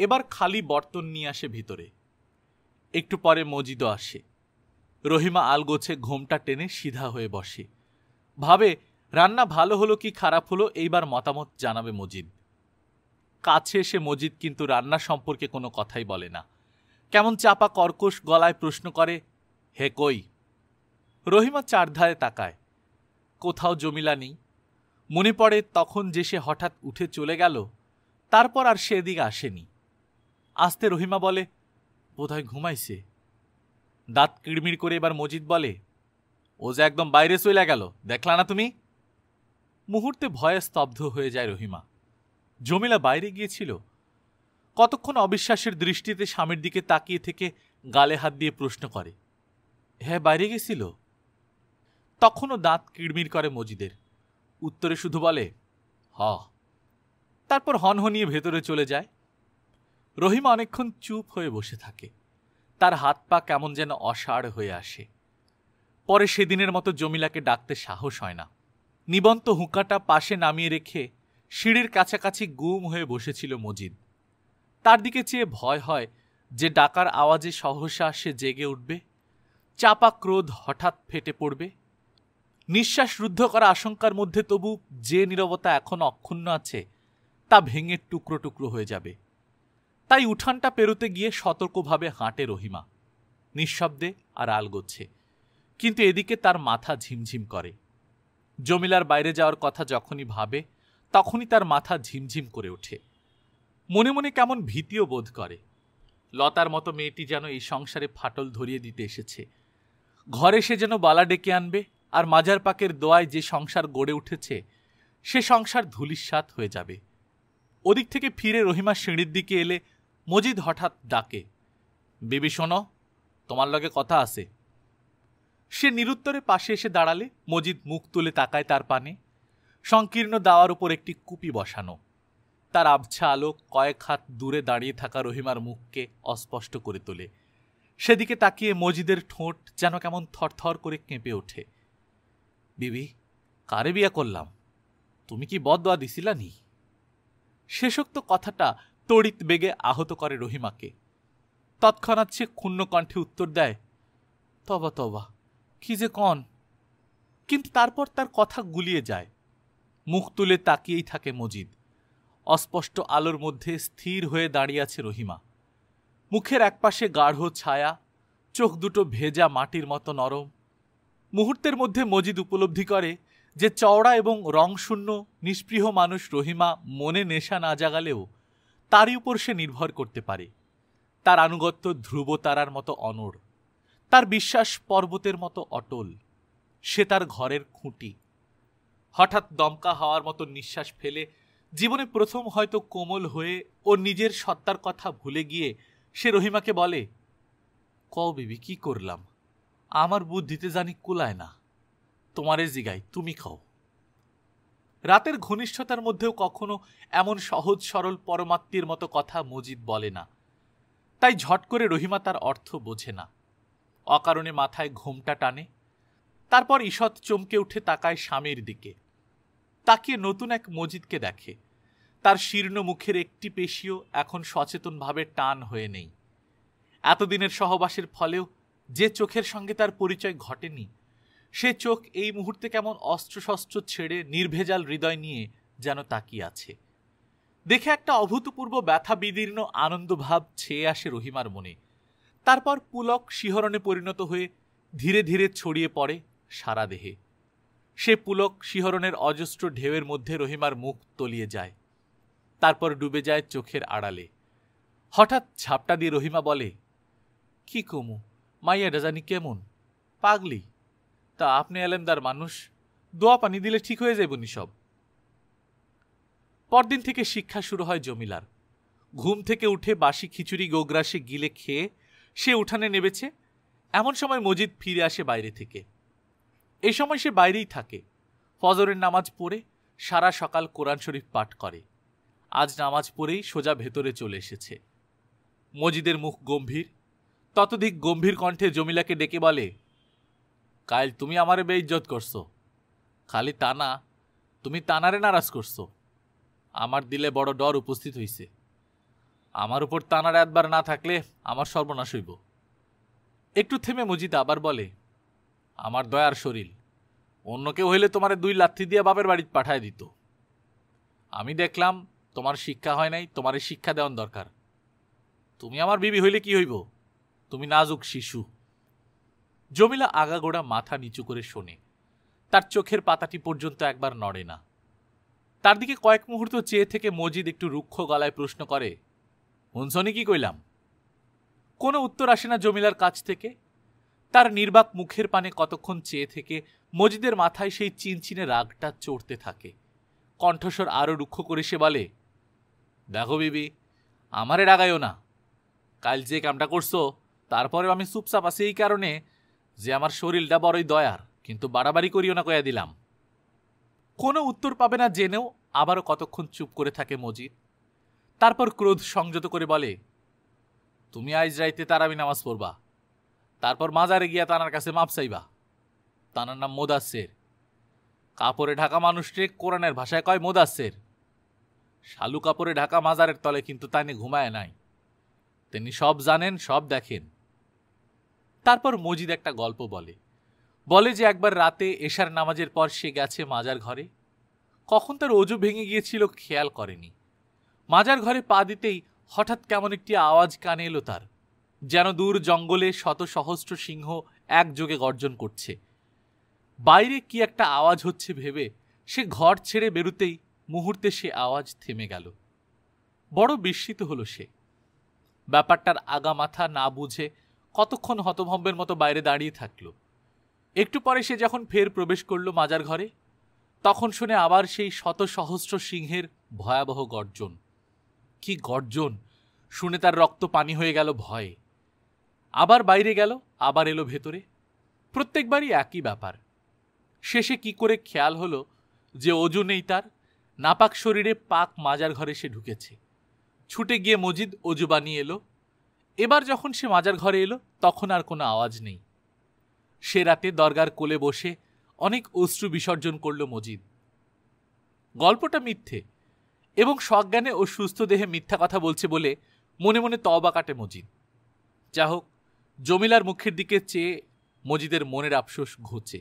Speaker 1: এবার খালি বর্তন নিয়ে আসে ভিতরে একটু পরে মজিদও আসে রহিমা আলগোছে ঘোমটা টেনে সিধা হয়ে বসে ভাবে রান্না ভালো হলো কি খারাপ হলো এইবার মতামত জানাবে মজিদ কাছে এসে মজিদ কিন্তু রান্না সম্পর্কে কোনো কথাই বলে না কেমন চাপা কর্কশ গলায় প্রশ্ন করে হে কই রহিমা চারধারে তাকায় কোথাও জমিলা নেই মনে পড়ে তখন যে সে হঠাৎ উঠে চলে গেল তারপর আর সেদিক আসেনি আসতে রহিমা বলে বোধহয় ঘুমাইছে দাঁত কিড়মিড় করে এবার মজিদ বলে ও যে একদম বাইরে চলে গেল দেখলা না তুমি মুহূর্তে ভয়ে স্তব্ধ হয়ে যায় রহিমা জমিলা বাইরে গিয়েছিল কতক্ষণ অবিশ্বাসের দৃষ্টিতে স্বামীর দিকে তাকিয়ে থেকে গালে হাত দিয়ে প্রশ্ন করে হ্যাঁ বাইরে গেছিল তখনও দাঁত কিড়মির করে মজিদের উত্তরে শুধু বলে হ তারপর হনহনিয়ে ভেতরে চলে যায় রহিমা অনেকক্ষণ চুপ হয়ে বসে থাকে তার হাত পা কেমন যেন অসাড় হয়ে আসে পরে সেদিনের মতো জমিলাকে ডাকতে সাহস হয় না নিবন্ত হুঁকাটা পাশে নামিয়ে রেখে সিঁড়ির কাছাকাছি গুম হয়ে বসেছিল মজিদ তার দিকে চেয়ে ভয় হয় যে ডাকার আওয়াজে সহসা সে জেগে উঠবে চাপা ক্রোধ হঠাৎ ফেটে পড়বে নিঃশ্বাস রুদ্ধ করা আশঙ্কার মধ্যে তবু যে নিরবতা এখন অক্ষুণ্ণ আছে তা ভেঙে টুকরো টুকরো হয়ে যাবে তাই উঠানটা পেরোতে গিয়ে সতর্কভাবে হাঁটে রহিমা নিঃশব্দে আর আলগোচ্ছে কিন্তু এদিকে তার মাথা ঝিমঝিম করে জমিলার বাইরে যাওয়ার কথা যখনই ভাবে তখনই তার মাথা ঝিমঝিম করে ওঠে মনে মনে কেমন ভীতিও বোধ করে লতার মতো মেয়েটি যেন এই সংসারে ফাটল ধরিয়ে দিতে এসেছে ঘরে সে যেন বালা ডেকে আনবে আর মাজার পাকের দোয়ায় যে সংসার গড়ে উঠেছে সে সংসার ধুলিস্বাত হয়ে যাবে ওদিক থেকে ফিরে রহিমা সিঁড়ির দিকে এলে মজিদ হঠাৎ ডাকে বিবি শোনো তোমার লগে কথা আছে সে নিরুত্তরে পাশে এসে দাঁড়ালে মজিদ মুখ তুলে তাকায় তার পানে সংকীর্ণ দাওয়ার উপর একটি কুপি বসানো তার আবছা আলো কয়েক হাত দূরে দাঁড়িয়ে থাকা রহিমার মুখকে অস্পষ্ট করে তোলে সেদিকে তাকিয়ে মজিদের ঠোঁট যেন কেমন থরথর করে কেঁপে ওঠে বিবি কারে বিয়া করলাম তুমি কি বদয়া দিছিলা নি শেষোক্ত কথাটা তড়িৎ বেগে আহত করে রহিমাকে তৎক্ষণাৎ সে ক্ষুণ্ণ কণ্ঠে উত্তর দেয় তবা তবা কি যে কন কিন্তু তারপর তার কথা গুলিয়ে যায় মুখ তুলে তাকিয়েই থাকে মজিদ অস্পষ্ট আলোর মধ্যে স্থির হয়ে দাঁড়িয়ে আছে রহিমা মুখের একপাশে গাঢ় ছায়া চোখ দুটো ভেজা মাটির মতো নরম মুহূর্তের মধ্যে মজিদ উপলব্ধি করে যে চওড়া এবং রংশূন্য নিষ্পৃহ মানুষ রহিমা মনে নেশা না জাগালেও তারই উপর সে নির্ভর করতে পারে তার আনুগত্য ধ্রুব তারার মতো অনড় তার বিশ্বাস পর্বতের মতো অটল সে তার ঘরের খুঁটি হঠাৎ দমকা হওয়ার মতো নিঃশ্বাস ফেলে জীবনে প্রথম হয়তো কোমল হয়ে ও নিজের সত্তার কথা ভুলে গিয়ে সে রহিমাকে বলে ক বিবি কি করলাম আমার বুদ্ধিতে জানি কুলায় না তোমারে জিগাই তুমি খাও রাতের ঘনিষ্ঠতার মধ্যেও কখনো এমন সহজ সরল পরমাত্মীর মতো কথা মজিদ বলে না তাই ঝট করে রহিমা তার অর্থ বোঝে না অকারণে মাথায় ঘোমটা টানে তারপর ঈষৎ চমকে উঠে তাকায় স্বামীর দিকে তাকিয়ে নতুন এক মজিদকে দেখে তার শীর্ণ মুখের একটি পেশিও এখন সচেতনভাবে টান হয়ে নেই এতদিনের সহবাসের ফলেও যে চোখের সঙ্গে তার পরিচয় ঘটেনি সে চোখ এই মুহূর্তে কেমন অস্ত্রশস্ত্র ছেড়ে নির্ভেজাল হৃদয় নিয়ে যেন তাকিয়ে আছে দেখে একটা অভূতপূর্ব ব্যথা বিদীর্ণ আনন্দভাব ছেয়ে আসে রহিমার মনে তারপর পুলক শিহরণে পরিণত হয়ে ধীরে ধীরে ছড়িয়ে পড়ে সারা দেহে সে পুলক শিহরণের অজস্র ঢেউয়ের মধ্যে রহিমার মুখ তলিয়ে যায় তারপর ডুবে যায় চোখের আড়ালে হঠাৎ ঝাপটা দিয়ে রহিমা বলে কি কমু মাইয়া ডাজানি কেমন পাগলি তা আপনি এলেমদার মানুষ দোয়া পানি দিলে ঠিক হয়ে যাইব সব পরদিন থেকে শিক্ষা শুরু হয় জমিলার ঘুম থেকে উঠে বাসি খিচুড়ি গোগ্রাসে গিলে খেয়ে সে উঠানে নেবেছে এমন সময় মজিদ ফিরে আসে বাইরে থেকে এ সময় সে বাইরেই থাকে ফজরের নামাজ পড়ে সারা সকাল কোরআন শরীফ পাঠ করে আজ নামাজ পড়েই সোজা ভেতরে চলে এসেছে মজিদের মুখ গম্ভীর ততদিক গম্ভীর কণ্ঠে জমিলাকে ডেকে বলে কাল তুমি আমারে বেইজ্জত করছো খালি তানা তুমি তানারে নারাজ করছো আমার দিলে বড় ডর উপস্থিত হইছে আমার উপর তানার একবার না থাকলে আমার সর্বনাশ হইব একটু থেমে মজিদ আবার বলে আমার দয়ার শরীর অন্য কেউ হইলে তোমার দুই লাথি দিয়ে বাপের বাড়ি পাঠায় দিত আমি দেখলাম তোমার শিক্ষা হয় নাই তোমার শিক্ষা দেওয়ান দরকার তুমি আমার বিবি হইলে কি হইব তুমি নাজুক শিশু জমিলা আগাগোড়া মাথা নিচু করে শোনে তার চোখের পাতাটি পর্যন্ত একবার নড়ে না তার দিকে কয়েক মুহূর্ত চেয়ে থেকে মজিদ একটু রুক্ষ গলায় প্রশ্ন করে শুনছনি কি কইলাম কোনো উত্তর আসে না জমিলার কাছ থেকে তার নির্বাক মুখের পানে কতক্ষণ চেয়ে থেকে মজিদের মাথায় সেই চিনচিনে রাগটা চড়তে থাকে কণ্ঠস্বর আরও রুক্ষ করে সে বলে দেখো বিবি আমারে রাগায়ও না কাল যে কামটা করছো তারপরেও আমি চুপচাপ আছি এই কারণে যে আমার শরীরটা বড়ই দয়ার কিন্তু বাড়াবাড়ি করিও না কয়া দিলাম কোনো উত্তর পাবে না জেনেও আবারও কতক্ষণ চুপ করে থাকে মজিদ তারপর ক্রোধ সংযত করে বলে তুমি আজ রাইতে তারাবি নামাজ পড়বা তারপর মাজারে গিয়া তানার কাছে মাপ চাইবা তানার নাম মোদাসের কাপড়ে ঢাকা মানুষটি কোরআনের ভাষায় কয় মোদাসের শালু কাপড়ে ঢাকা মাজারের তলে কিন্তু তাইনি ঘুমায় নাই তিনি সব জানেন সব দেখেন তারপর মজিদ একটা গল্প বলে বলে যে একবার রাতে এশার নামাজের পর সে গেছে মাজার ঘরে কখন তার অজু ভেঙে গিয়েছিল খেয়াল করেনি মাজার ঘরে পা দিতেই হঠাৎ কেমন একটি আওয়াজ কানে এলো তার যেন দূর জঙ্গলে শত সহস্র সিংহ একযোগে গর্জন করছে বাইরে কি একটা আওয়াজ হচ্ছে ভেবে সে ঘর ছেড়ে বেরুতেই মুহূর্তে সে আওয়াজ থেমে গেল বড় বিস্মিত হলো সে ব্যাপারটার আগা মাথা না বুঝে কতক্ষণ হতভম্বের মতো বাইরে দাঁড়িয়ে থাকল একটু পরে সে যখন ফের প্রবেশ করলো মাজার ঘরে তখন শুনে আবার সেই শত সহস্র সিংহের ভয়াবহ গর্জন কি গর্জন শুনে তার রক্ত পানি হয়ে গেল ভয়ে আবার বাইরে গেল আবার এলো ভেতরে প্রত্যেকবারই একই ব্যাপার শেষে কি করে খেয়াল হলো যে অজু নেই তার নাপাক শরীরে পাক মাজার ঘরে সে ঢুকেছে ছুটে গিয়ে মজিদ অজু বানিয়ে এলো এবার যখন সে মাজার ঘরে এলো তখন আর কোনো আওয়াজ নেই সে রাতে দরগার কোলে বসে অনেক অশ্রু বিসর্জন করল মজিদ গল্পটা মিথ্যে এবং সজ্ঞানে ও সুস্থ দেহে মিথ্যা কথা বলছে বলে মনে মনে তবা কাটে মজিদ যা হোক জমিলার মুখের দিকে চেয়ে মজিদের মনের আফসোস ঘোচে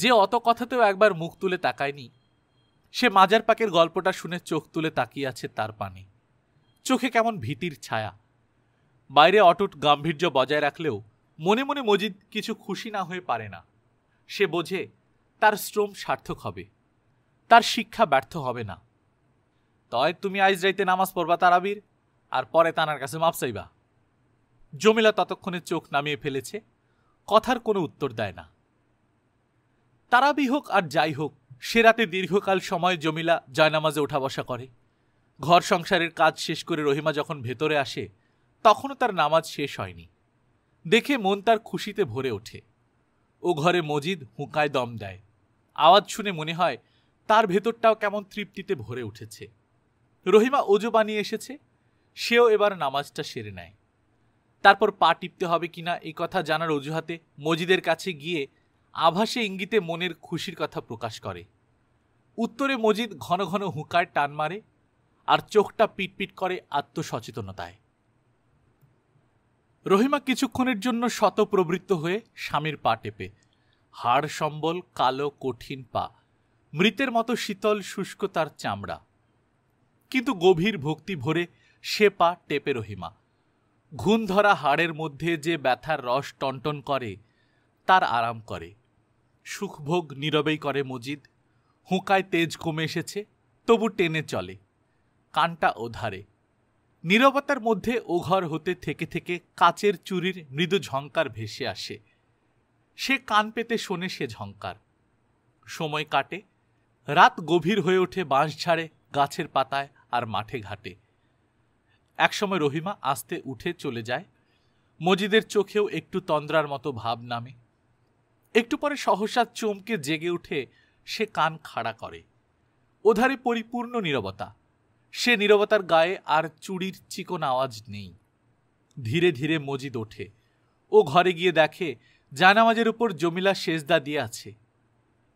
Speaker 1: যে অত কথাতেও একবার মুখ তুলে তাকায়নি সে মাজার পাকের গল্পটা শুনে চোখ তুলে তাকিয়ে আছে তার পানে চোখে কেমন ভীতির ছায়া বাইরে অটুট গাম্ভীর্য বজায় রাখলেও মনে মনে মজিদ কিছু খুশি না হয়ে পারে না সে বোঝে তার শ্রম সার্থক হবে তার শিক্ষা ব্যর্থ হবে না তয় তুমি আইজ রাইতে নামাজ পড়বা তারাবির আর পরে তানার কাছে মাপ চাইবা জমিলা ততক্ষণে চোখ নামিয়ে ফেলেছে কথার কোনো উত্তর দেয় না তারাবি হোক আর যাই হোক সে রাতে দীর্ঘকাল সময় জমিলা জয়নামাজে ওঠা বসা করে ঘর সংসারের কাজ শেষ করে রহিমা যখন ভেতরে আসে তখনও তার নামাজ শেষ হয়নি দেখে মন তার খুশিতে ভরে ওঠে ও ঘরে মজিদ হুঁকায় দম দেয় আওয়াজ শুনে মনে হয় তার ভেতরটাও কেমন তৃপ্তিতে ভরে উঠেছে রহিমা অজু বানিয়ে এসেছে সেও এবার নামাজটা সেরে নেয় তারপর পা টিপতে হবে কিনা এই কথা জানার অজুহাতে মজিদের কাছে গিয়ে আভাসে ইঙ্গিতে মনের খুশির কথা প্রকাশ করে উত্তরে মজিদ ঘন ঘন হুঁকায় টান মারে আর চোখটা পিটপিট করে আত্মসচেতনতায় রহিমা কিছুক্ষণের জন্য শতপ্রবৃত্ত হয়ে স্বামীর পা টেপে হাড় সম্বল কালো কঠিন পা মৃতের মতো শীতল শুষ্ক তার চামড়া কিন্তু গভীর ভক্তি ভরে সে পা টেপে রহিমা ঘুণ ধরা হাড়ের মধ্যে যে ব্যথার রস টনটন করে তার আরাম করে সুখভোগ নীরবেই করে মজিদ হুঁকায় তেজ কমে এসেছে তবু টেনে চলে কানটা ওধারে নীরবতার মধ্যে ওঘর হতে থেকে থেকে কাচের চুরির মৃদু ঝঙ্কার ভেসে আসে সে কান পেতে শোনে সে ঝঙ্কার সময় কাটে রাত গভীর হয়ে ওঠে বাঁশ ঝাড়ে গাছের পাতায় আর মাঠে ঘাটে একসময় রহিমা আস্তে উঠে চলে যায় মজিদের চোখেও একটু তন্দ্রার মতো ভাব নামে একটু পরে সহসা চমকে জেগে উঠে সে কান খাড়া করে ওধারে পরিপূর্ণ নিরবতা সে নিরবতার গায়ে আর চুড়ির চিকন আওয়াজ নেই ধীরে ধীরে মজিদ ওঠে ও ঘরে গিয়ে দেখে জানামাজের উপর জমিলা সেজদা দিয়ে আছে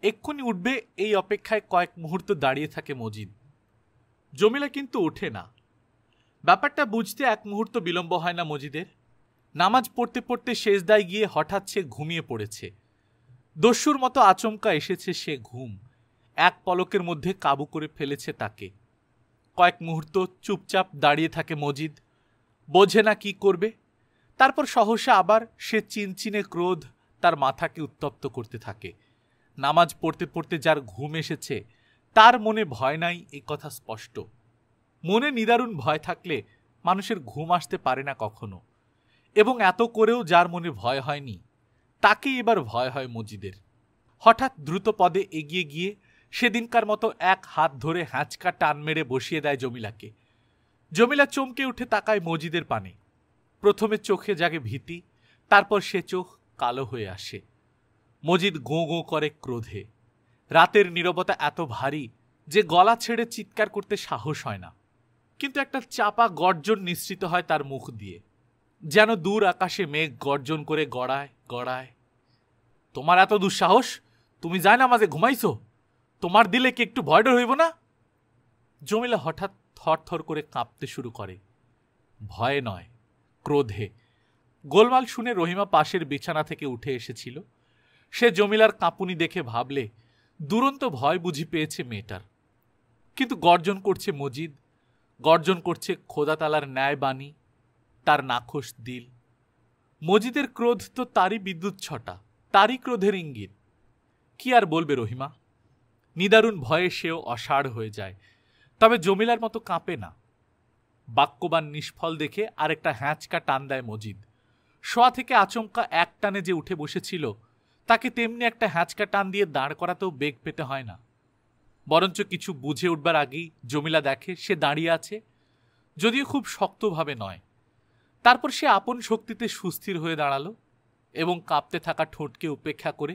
Speaker 1: এক্ষুনি উঠবে এই অপেক্ষায় কয়েক মুহূর্ত দাঁড়িয়ে থাকে মজিদ জমিলা কিন্তু ওঠে না ব্যাপারটা বুঝতে এক মুহূর্ত বিলম্ব হয় না মজিদের নামাজ পড়তে পড়তে শেষদায় গিয়ে হঠাৎ সে ঘুমিয়ে পড়েছে দস্যুর মতো আচমকা এসেছে সে ঘুম এক পলকের মধ্যে কাবু করে ফেলেছে তাকে কয়েক মুহূর্ত চুপচাপ দাঁড়িয়ে থাকে মজিদ বোঝে না কি করবে তারপর সহসা আবার সে চিনচিনে ক্রোধ তার মাথাকে উত্তপ্ত করতে থাকে নামাজ পড়তে পড়তে যার ঘুম এসেছে তার মনে ভয় নাই এই কথা স্পষ্ট মনে নিদারুণ ভয় থাকলে মানুষের ঘুম আসতে পারে না কখনো এবং এত করেও যার মনে ভয় হয়নি তাকে এবার ভয় হয় মজিদের হঠাৎ দ্রুত পদে এগিয়ে গিয়ে সেদিনকার মতো এক হাত ধরে হ্যাঁচকা টান মেরে বসিয়ে দেয় জমিলাকে জমিলা চমকে উঠে তাকায় মজিদের পানে প্রথমে চোখে জাগে ভীতি তারপর সে চোখ কালো হয়ে আসে মজিদ গোঁ গোঁ করে ক্রোধে রাতের নীরবতা এত ভারী যে গলা ছেড়ে চিৎকার করতে সাহস হয় না কিন্তু একটা চাপা গর্জন নিশ্চিত হয় তার মুখ দিয়ে যেন দূর আকাশে মেঘ গর্জন করে গড়ায় গড়ায় তোমার এত দুঃসাহস তুমি যায় না মাঝে ঘুমাইছো তোমার দিলে কি একটু ভয় হইব না জমিলা হঠাৎ থরথর করে কাঁপতে শুরু করে ভয়ে নয় ক্রোধে গোলমাল শুনে রহিমা পাশের বিছানা থেকে উঠে এসেছিল সে জমিলার কাঁপুনি দেখে ভাবলে দুরন্ত ভয় বুঝি পেয়েছে মেয়েটার কিন্তু গর্জন করছে মজিদ গর্জন করছে খোদাতালার ন্যায় বাণী তার নাখোশ দিল মজিদের ক্রোধ তো তারই বিদ্যুৎ ছটা তারই ক্রোধের ইঙ্গিত কি আর বলবে রহিমা নিদারুণ ভয়ে সেও অসাড় হয়ে যায় তবে জমিলার মতো কাঁপে না বাক্যবান নিষ্ফল দেখে আরেকটা হ্যাঁচকা টান দেয় মজিদ শোয়া থেকে আচমকা এক টানে যে উঠে বসেছিল তাকে তেমনি একটা হ্যাঁচকা টান দিয়ে দাঁড় করাতেও বেগ পেতে হয় না বরঞ্চ কিছু বুঝে উঠবার আগেই জমিলা দেখে সে দাঁড়িয়ে আছে যদিও খুব শক্তভাবে নয় তারপর সে আপন শক্তিতে সুস্থির হয়ে দাঁড়ালো এবং কাঁপতে থাকা ঠোঁটকে উপেক্ষা করে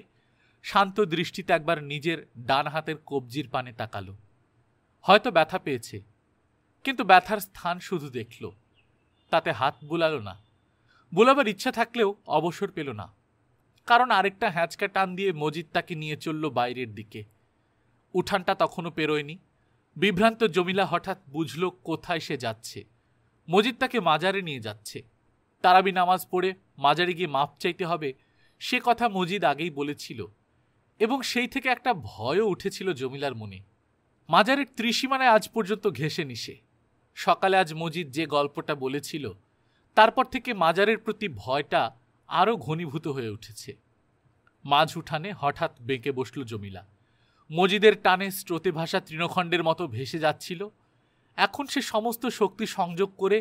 Speaker 1: শান্ত দৃষ্টিতে একবার নিজের ডান হাতের কবজির পানে তাকালো হয়তো ব্যথা পেয়েছে কিন্তু ব্যথার স্থান শুধু দেখল তাতে হাত বুলালো না বোলাবার ইচ্ছা থাকলেও অবসর পেল না কারণ আরেকটা হ্যাঁচকা টান দিয়ে মজিদ তাকে নিয়ে চলল বাইরের দিকে উঠানটা তখনও পেরোয়নি বিভ্রান্ত জমিলা হঠাৎ বুঝল কোথায় সে যাচ্ছে মজিদ তাকে মাজারে নিয়ে যাচ্ছে তারাবি নামাজ পড়ে মাজারে গিয়ে মাপ চাইতে হবে সে কথা মজিদ আগেই বলেছিল এবং সেই থেকে একটা ভয়ও উঠেছিল জমিলার মনে মাজারের ত্রিসীমানায় আজ পর্যন্ত ঘেসে নিশে সকালে আজ মজিদ যে গল্পটা বলেছিল তারপর থেকে মাজারের প্রতি ভয়টা আরও ঘনীভূত হয়ে উঠেছে মাঝ উঠানে হঠাৎ বেঁকে বসল জমিলা মজিদের টানে স্রোতে ভাসা তৃণখণ্ডের মতো ভেসে যাচ্ছিল এখন সে সমস্ত শক্তি সংযোগ করে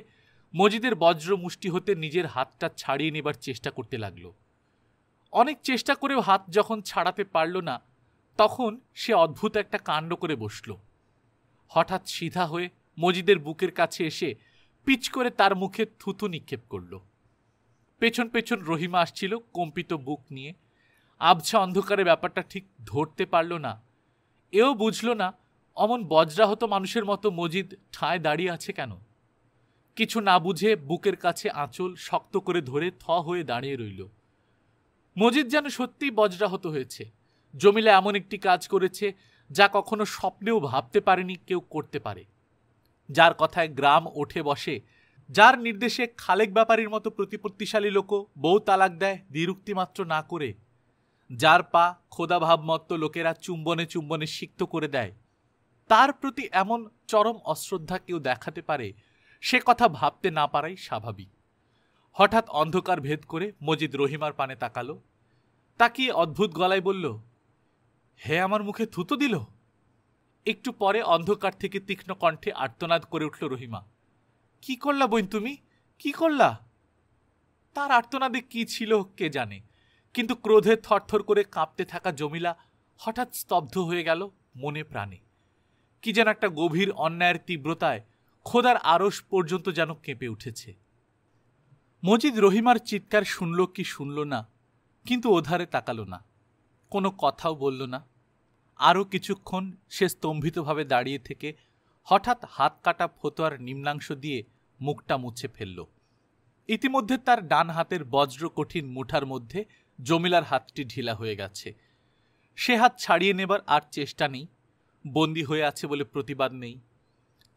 Speaker 1: মজিদের বজ্র মুষ্টি হতে নিজের হাতটা ছাড়িয়ে নেবার চেষ্টা করতে লাগল অনেক চেষ্টা করেও হাত যখন ছাড়াতে পারল না তখন সে অদ্ভুত একটা কাণ্ড করে বসল হঠাৎ সিধা হয়ে মজিদের বুকের কাছে এসে পিচ করে তার মুখে থুতু নিক্ষেপ করলো পেছন পেছন রহিমা আসছিল কম্পিত বুক নিয়ে আবছা অন্ধকারে ব্যাপারটা ঠিক ধরতে পারল না এও বুঝল না অমন বজ্রাহত মানুষের মতো মজিদ ঠায় দাঁড়িয়ে আছে কেন কিছু না বুঝে বুকের কাছে আঁচল শক্ত করে ধরে থ হয়ে দাঁড়িয়ে রইল মজিদ যেন সত্যি বজ্রাহত হয়েছে জমিলা এমন একটি কাজ করেছে যা কখনো স্বপ্নেও ভাবতে পারেনি কেউ করতে পারে যার কথায় গ্রাম ওঠে বসে যার নির্দেশে খালেক ব্যাপারীর মতো প্রতিপত্তিশালী লোকও বউ তালাক দেয় দ্বিরুক্তি মাত্র না করে যার পা খোদা ভাবমত্ত লোকেরা চুম্বনে চুম্বনে সিক্ত করে দেয় তার প্রতি এমন চরম অশ্রদ্ধা কেউ দেখাতে পারে সে কথা ভাবতে না পারাই স্বাভাবিক হঠাৎ অন্ধকার ভেদ করে মজিদ রহিমার পানে তাকালো তাকিয়ে অদ্ভুত গলায় বলল হে আমার মুখে থুতো দিল একটু পরে অন্ধকার থেকে তীক্ষ্ণ কণ্ঠে আর্তনাদ করে উঠল রহিমা কি করলা বইন তুমি কি করলা তার আর্তনাদে কি ছিল কে জানে কিন্তু ক্রোধে থরথর করে কাঁপতে থাকা জমিলা হঠাৎ স্তব্ধ হয়ে গেল মনে প্রাণে কি যেন একটা গভীর অন্যায়ের তীব্রতায় খোদার আড়স পর্যন্ত যেন কেঁপে উঠেছে মজিদ রহিমার চিৎকার শুনল কি শুনল না কিন্তু ওধারে তাকালো না কোনো কথাও বলল না আরও কিছুক্ষণ সে স্তম্ভিতভাবে দাঁড়িয়ে থেকে হঠাৎ হাত কাটা ফতোয়ার নিম্নাংশ দিয়ে মুখটা মুছে ফেলল ইতিমধ্যে তার ডান হাতের বজ্র কঠিন মুঠার মধ্যে জমিলার হাতটি ঢিলা হয়ে গেছে সে হাত ছাড়িয়ে নেবার আর চেষ্টা নেই বন্দী হয়ে আছে বলে প্রতিবাদ নেই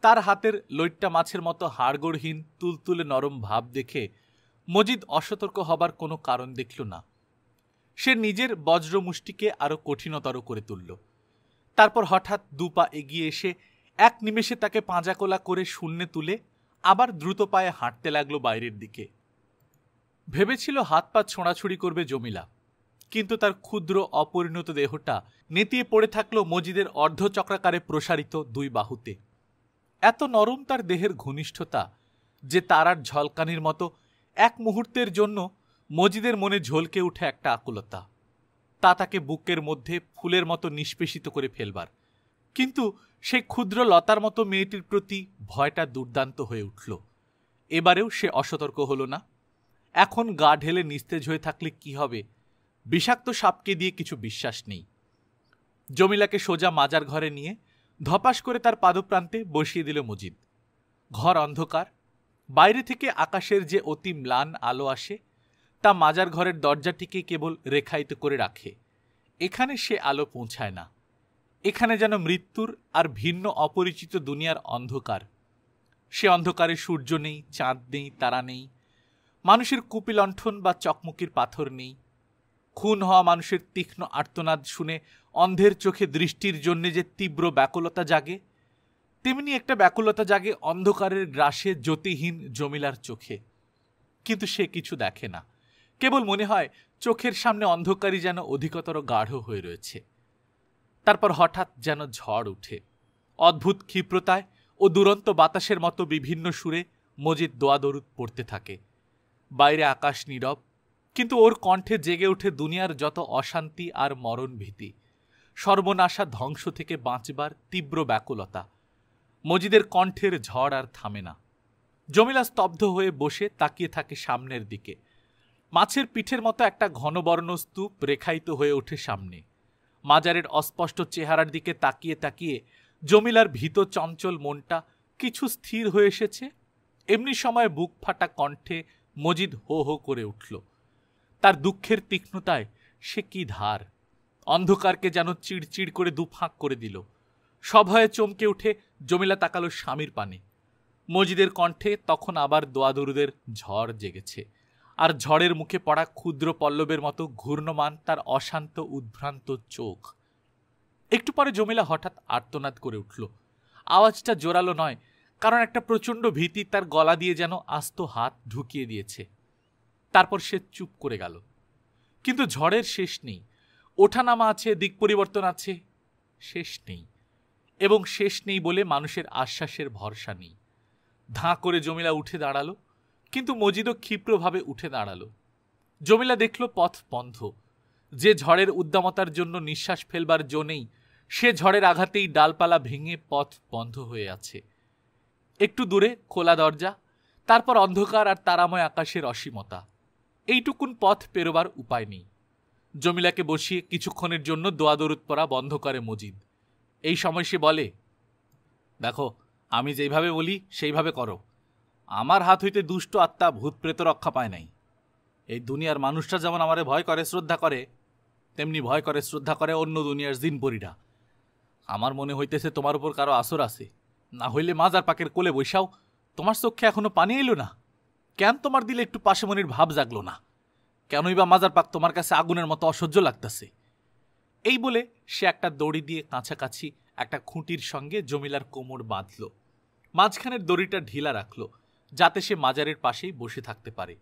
Speaker 1: তার হাতের লৈট্টা মাছের মতো হাড়গোড়হীন তুলতুলে নরম ভাব দেখে মজিদ অসতর্ক হবার কোনো কারণ দেখল না সে নিজের বজ্র মুষ্টিকে আরও কঠিনতর করে তুলল তারপর হঠাৎ দুপা এগিয়ে এসে এক নিমেষে তাকে পাঁজাকোলা করে শূন্যে তুলে আবার দ্রুত পায়ে হাঁটতে লাগলো বাইরের দিকে ভেবেছিল হাত পা ছোঁড়াছুড়ি করবে জমিলা কিন্তু তার ক্ষুদ্র অপরিণত দেহটা নেতিয়ে পড়ে থাকলো মজিদের অর্ধচক্রাকারে প্রসারিত দুই বাহুতে এত নরম তার দেহের ঘনিষ্ঠতা যে তারার ঝলকানির মতো এক মুহূর্তের জন্য মজিদের মনে ঝলকে উঠে একটা আকুলতা তা তাকে বুকের মধ্যে ফুলের মতো নিষ্পেষিত করে ফেলবার কিন্তু সেই ক্ষুদ্র লতার মতো মেয়েটির প্রতি ভয়টা দুর্দান্ত হয়ে উঠল এবারেও সে অসতর্ক হলো না এখন গা ঢেলে নিস্তেজ হয়ে থাকলে কি হবে বিষাক্ত সাপকে দিয়ে কিছু বিশ্বাস নেই জমিলাকে সোজা মাজার ঘরে নিয়ে ধপাস করে তার পাদপ্রান্তে বসিয়ে দিল মজিদ ঘর অন্ধকার বাইরে থেকে আকাশের যে অতি ম্লান আলো আসে তা মাজার ঘরের দরজাটিকে কেবল রেখায়িত করে রাখে এখানে সে আলো পৌঁছায় না এখানে যেন মৃত্যুর আর ভিন্ন অপরিচিত দুনিয়ার অন্ধকার সে অন্ধকারে সূর্য নেই চাঁদ নেই তারা নেই মানুষের কুপিলণ্ঠন বা চকমকির পাথর নেই খুন হওয়া মানুষের তীক্ষ্ণ আর্তনাদ শুনে অন্ধের চোখে দৃষ্টির জন্যে যে তীব্র ব্যাকুলতা জাগে তেমনি একটা ব্যাকুলতা জাগে অন্ধকারের গ্রাসে জ্যোতিহীন জমিলার চোখে কিন্তু সে কিছু দেখে না কেবল মনে হয় চোখের সামনে অন্ধকারই যেন অধিকতর গাঢ় হয়ে রয়েছে তারপর হঠাৎ যেন ঝড় উঠে অদ্ভুত ক্ষিপ্রতায় ও দুরন্ত বাতাসের মতো বিভিন্ন সুরে মজিদ দোয়াদরুদ পড়তে থাকে বাইরে আকাশ নীরব কিন্তু ওর কণ্ঠে জেগে ওঠে দুনিয়ার যত অশান্তি আর মরণ ভীতি সর্বনাশা ধ্বংস থেকে বাঁচবার তীব্র ব্যাকুলতা মজিদের কণ্ঠের ঝড় আর থামে না জমিলা স্তব্ধ হয়ে বসে তাকিয়ে থাকে সামনের দিকে মাছের পিঠের মতো একটা ঘনবর্ণ স্তূপ রেখায়িত হয়ে ওঠে সামনে মাজারের অস্পষ্ট চেহারার দিকে তাকিয়ে তাকিয়ে জমিলার ভীত চঞ্চল মনটা কিছু স্থির হয়ে এসেছে এমনি সময় বুক ফাটা কণ্ঠে মজিদ হো হো করে উঠল তার দুঃখের তীক্ষ্ণতায় সে কি ধার অন্ধকারকে যেন চিড়চিড় করে দুফাঁক করে দিল সভয়ে চমকে উঠে জমিলা তাকালো স্বামীর পানে মজিদের কণ্ঠে তখন আবার দোয়াদুরুদের ঝড় জেগেছে আর ঝড়ের মুখে পড়া ক্ষুদ্র পল্লবের মতো ঘূর্ণমান তার অশান্ত উদ্ভ্রান্ত চোখ একটু পরে জমিলা হঠাৎ আর্তনাদ করে উঠল আওয়াজটা জোরালো নয় কারণ একটা প্রচণ্ড ভীতি তার গলা দিয়ে যেন আস্ত হাত ঢুকিয়ে দিয়েছে তারপর সে চুপ করে গেল কিন্তু ঝড়ের শেষ নেই ওঠানামা আছে দিক পরিবর্তন আছে শেষ নেই এবং শেষ নেই বলে মানুষের আশ্বাসের ভরসা নেই ধাঁ করে জমিলা উঠে দাঁড়ালো কিন্তু মজিদও ক্ষিপ্রভাবে উঠে দাঁড়ালো জমিলা দেখল পথ বন্ধ যে ঝড়ের উদ্দামতার জন্য নিঃশ্বাস ফেলবার জো নেই সে ঝড়ের আঘাতেই ডালপালা ভেঙে পথ বন্ধ হয়ে আছে একটু দূরে খোলা দরজা তারপর অন্ধকার আর তারাময় আকাশের অসীমতা এইটুকুন পথ পেরোবার উপায় নেই জমিলাকে বসিয়ে কিছুক্ষণের জন্য দোয়াদরুদ পড়া বন্ধ করে মজিদ এই সময় সে বলে দেখো আমি যেইভাবে বলি সেইভাবে করো আমার হাত হইতে দুষ্ট আত্মা ভূত প্রেত রক্ষা পায় নাই এই দুনিয়ার মানুষরা যেমন আমারে ভয় করে শ্রদ্ধা করে তেমনি ভয় করে শ্রদ্ধা করে অন্য দুনিয়ার দিন পরিরা আমার মনে হইতেছে তোমার উপর কারো আসর আছে না হইলে মাজার পাকের কোলে বৈশাও তোমার চক্ষে এখনো পানি এলো না কেন তোমার দিলে একটু পাশে মনির ভাব জাগলো না কেনই বা মাজার পাক তোমার কাছে আগুনের মতো অসহ্য লাগতেছে এই বলে সে একটা দড়ি দিয়ে কাছাকাছি একটা খুঁটির সঙ্গে জমিলার কোমর বাঁধল মাঝখানের দড়িটা ঢিলা রাখলো যাতে সে মাজারের পাশেই বসে থাকতে পারে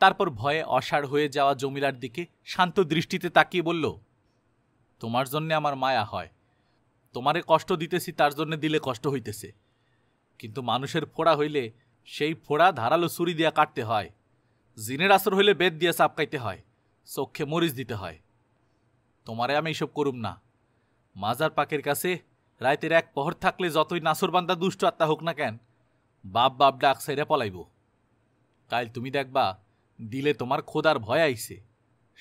Speaker 1: তারপর ভয়ে অসাড় হয়ে যাওয়া জমিলার দিকে শান্ত দৃষ্টিতে তাকিয়ে বলল তোমার জন্যে আমার মায়া হয় তোমারে কষ্ট দিতেছি তার জন্যে দিলে কষ্ট হইতেছে কিন্তু মানুষের ফোড়া হইলে সেই ফোড়া ধারালো ছুরি দিয়া কাটতে হয় জিনের আসর হইলে বেদ দিয়ে চাপকাইতে হয় চক্ষে মরিচ দিতে হয় তোমারে আমি এইসব করুম না মাজার পাকের কাছে রাইতের এক পহর থাকলে যতই নাসরবান্দা দুষ্ট আত্মা হোক না কেন বাপ বাপ ডাক সেরে পলাইব কাল তুমি দেখবা দিলে তোমার খোদার ভয় আইছে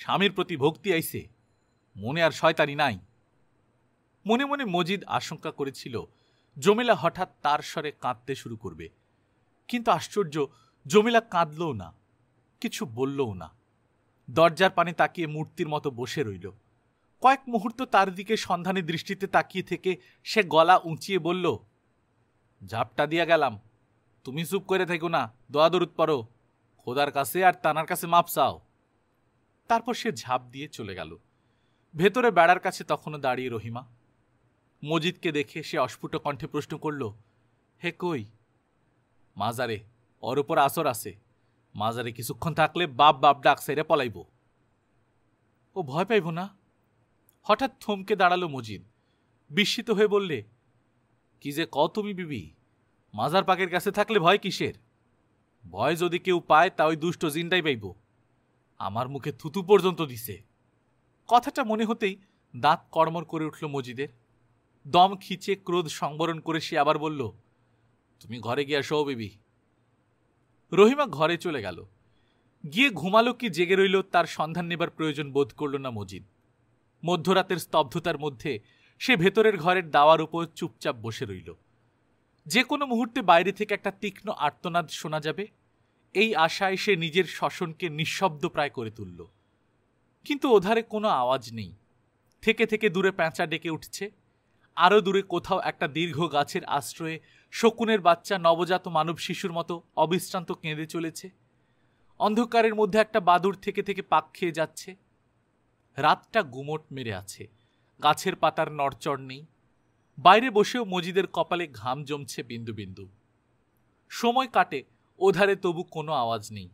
Speaker 1: স্বামীর প্রতি ভক্তি আইছে মনে আর শয়তানি নাই মনে মনে মজিদ আশঙ্কা করেছিল জমিলা হঠাৎ তার স্বরে কাঁদতে শুরু করবে কিন্তু আশ্চর্য জমিলা কাঁদলও না কিছু বললও না দরজার পানে তাকিয়ে মূর্তির মতো বসে রইল কয়েক মুহূর্ত তার দিকে সন্ধানী দৃষ্টিতে তাকিয়ে থেকে সে গলা উঁচিয়ে বলল ঝাপটা দিয়া গেলাম তুমি চুপ করে থাকো না দোয়া দরুদ পারো খোদার কাছে আর তানার কাছে মাপ চাও তারপর সে ঝাঁপ দিয়ে চলে গেল ভেতরে বেড়ার কাছে তখনও দাঁড়িয়ে রহিমা মজিদকে দেখে সে অস্ফুট কণ্ঠে প্রশ্ন করল হে কই মাজারে ওর ওপর আসর আছে মাজারে কিছুক্ষণ থাকলে বাপ বাপ ডাক সাইরে পলাইব ও ভয় পাইব না হঠাৎ থমকে দাঁড়ালো মজিদ বিস্মিত হয়ে বললে কি যে ক তুমি বিবি মাজার পাকের কাছে থাকলে ভয় কিসের ভয় যদি কেউ পায় তা ওই দুষ্ট জিনটাই পাইব আমার মুখে থুতু পর্যন্ত দিছে কথাটা মনে হতেই দাঁত কর্মর করে উঠল মজিদের দম খিচে ক্রোধ সংবরণ করে সে আবার বলল তুমি ঘরে গিয়ে আসো বেবি রহিমা ঘরে চলে গেল গিয়ে ঘুমালো কি জেগে রইল তার সন্ধান নেবার প্রয়োজন বোধ করল না মজিদ মধ্যরাতের স্তব্ধতার মধ্যে সে ভেতরের ঘরের দাওয়ার উপর চুপচাপ বসে রইল যে কোনো মুহূর্তে বাইরে থেকে একটা তীক্ষ্ণ আর্তনাদ শোনা যাবে এই আশায় সে নিজের শ্বসনকে নিঃশব্দ প্রায় করে তুলল কিন্তু ওধারে কোনো আওয়াজ নেই থেকে থেকে দূরে প্যাঁচা ডেকে উঠছে আরও দূরে কোথাও একটা দীর্ঘ গাছের আশ্রয়ে শকুনের বাচ্চা নবজাত মানব শিশুর মতো অবিশ্রান্ত কেঁদে চলেছে অন্ধকারের মধ্যে একটা বাদুর থেকে থেকে পাক খেয়ে যাচ্ছে রাতটা গুমট মেরে আছে গাছের পাতার নড়চড় নেই বাইরে বসেও মজিদের কপালে ঘাম জমছে বিন্দু বিন্দু সময় কাটে ওধারে তবু কোনো আওয়াজ নেই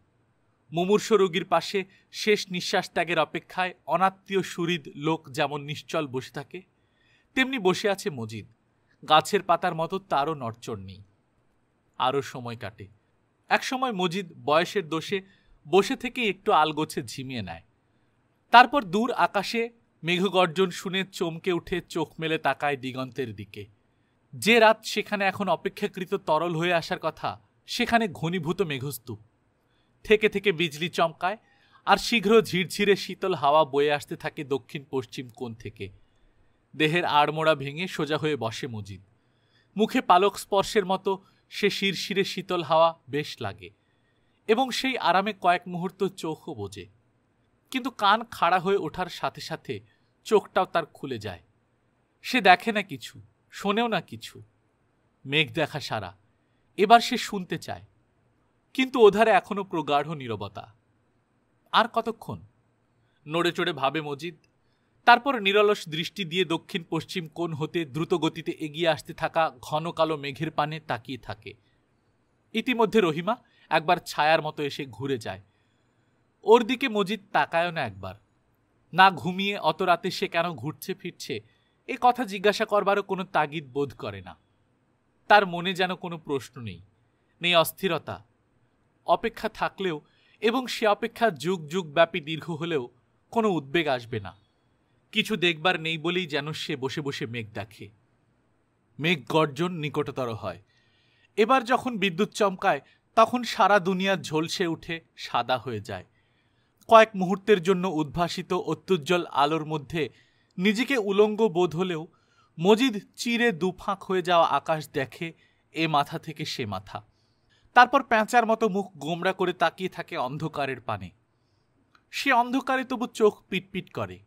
Speaker 1: মুমূর্ষ রোগীর পাশে শেষ নিঃশ্বাস ত্যাগের অপেক্ষায় অনাত্মীয় সুরিদ লোক যেমন নিশ্চল বসে থাকে তেমনি বসে আছে মজিদ গাছের পাতার মতো তারও নড়চড় নেই আরও সময় কাটে একসময় মজিদ বয়সের দোষে বসে থেকে একটু আলগোছে ঝিমিয়ে নেয় তারপর দূর আকাশে মেঘগর্জন শুনে চমকে উঠে চোখ মেলে তাকায় দিগন্তের দিকে যে রাত সেখানে এখন অপেক্ষাকৃত তরল হয়ে আসার কথা সেখানে ঘনীভূত মেঘস্তূপ থেকে থেকে বিজলি চমকায় আর শীঘ্র ঝিরঝিরে শীতল হাওয়া বয়ে আসতে থাকে দক্ষিণ পশ্চিম কোণ থেকে দেহের আড়মোড়া ভেঙে সোজা হয়ে বসে মজিদ মুখে পালক স্পর্শের মতো সে শিরশিরে শীতল হাওয়া বেশ লাগে এবং সেই আরামে কয়েক মুহূর্ত চোখও বোঝে কিন্তু কান খাড়া হয়ে ওঠার সাথে সাথে চোখটাও তার খুলে যায় সে দেখে না কিছু শোনেও না কিছু মেঘ দেখা সারা এবার সে শুনতে চায় কিন্তু ওধারে এখনও প্রগাঢ় নিরবতা আর কতক্ষণ নড়ে চড়ে ভাবে মজিদ তারপর নিরলস দৃষ্টি দিয়ে দক্ষিণ পশ্চিম কোণ হতে দ্রুত গতিতে এগিয়ে আসতে থাকা ঘন কালো মেঘের পানে তাকিয়ে থাকে ইতিমধ্যে রহিমা একবার ছায়ার মতো এসে ঘুরে যায় ওর দিকে মজিদ তাকায়ও না একবার না ঘুমিয়ে অত রাতে সে কেন ঘুরছে ফিরছে এ কথা জিজ্ঞাসা করবারও কোনো তাগিদ বোধ করে না তার মনে যেন কোনো প্রশ্ন নেই নেই অস্থিরতা অপেক্ষা থাকলেও এবং সে অপেক্ষা যুগ যুগ ব্যাপী দীর্ঘ হলেও কোনো উদ্বেগ আসবে না কিছু দেখবার নেই বলেই যেন সে বসে বসে মেঘ দেখে মেঘ গর্জন নিকটতর হয় এবার যখন বিদ্যুৎ চমকায় তখন সারা দুনিয়া ঝলসে উঠে সাদা হয়ে যায় কয়েক মুহূর্তের জন্য উদ্ভাসিত অত্যুজ্জ্বল আলোর মধ্যে নিজেকে উলঙ্গ বোধ হলেও মজিদ চিরে দুফাঁক হয়ে যাওয়া আকাশ দেখে এ মাথা থেকে সে মাথা তারপর প্যাঁচার মতো মুখ গোমরা করে তাকিয়ে থাকে অন্ধকারের পানে সে অন্ধকারে তবু চোখ পিটপিট করে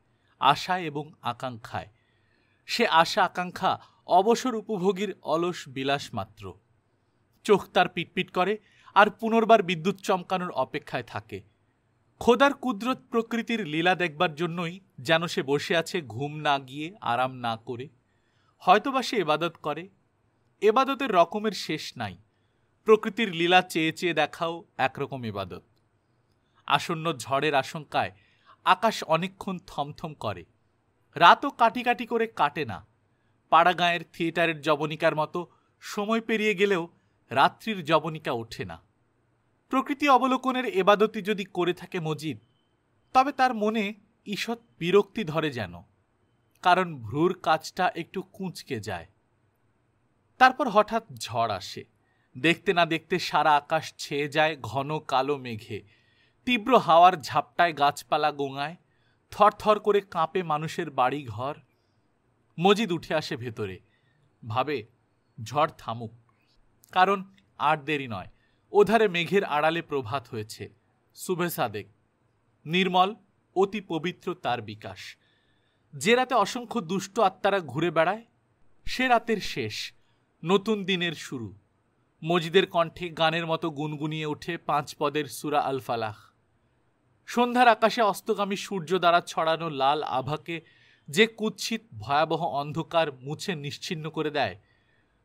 Speaker 1: আশায় এবং আকাঙ্ক্ষায় সে আশা আকাঙ্ক্ষা অবসর উপভোগীর অলস বিলাস মাত্র চোখ তার পিটপিট করে আর পুনর্বার বিদ্যুৎ চমকানোর অপেক্ষায় থাকে খোদার কুদরত প্রকৃতির লীলা দেখবার জন্যই যেন সে বসে আছে ঘুম না গিয়ে আরাম না করে হয়তোবা সে এবাদত করে এবাদতের রকমের শেষ নাই প্রকৃতির লীলা চেয়ে চেয়ে দেখাও একরকম এবাদত আসন্ন ঝড়ের আশঙ্কায় আকাশ অনেকক্ষণ থমথম করে রাতও কাটি কাটি করে কাটে না পাড়াগাঁয়ের থিয়েটারের জবনিকার মতো সময় পেরিয়ে গেলেও রাত্রির জবনিকা ওঠে না প্রকৃতি অবলোকনের এবাদতি যদি করে থাকে মজিদ তবে তার মনে ঈষৎ বিরক্তি ধরে যেন কারণ ভ্রুর কাজটা একটু কুঁচকে যায় তারপর হঠাৎ ঝড় আসে দেখতে না দেখতে সারা আকাশ ছেয়ে যায় ঘন কালো মেঘে তীব্র হাওয়ার ঝাপটায় গাছপালা গোঙায় থরথর করে কাঁপে মানুষের বাড়ি ঘর মজিদ উঠে আসে ভেতরে ভাবে ঝড় থামুক কারণ আর দেরি নয় ওধারে মেঘের আড়ালে প্রভাত হয়েছে শুভে সাদেক নির্মল অতি পবিত্র তার বিকাশ যে রাতে অসংখ্য দুষ্ট আত্মারা ঘুরে বেড়ায় সে রাতের শেষ নতুন দিনের শুরু মজিদের কণ্ঠে গানের মতো গুনগুনিয়ে ওঠে পাঁচ পদের সুরা আলফালাহ সন্ধ্যার আকাশে অস্তগামী সূর্য দ্বারা ছড়ানো লাল আভাকে যে কুৎসিত ভয়াবহ অন্ধকার মুছে নিশ্চিন্ন করে দেয়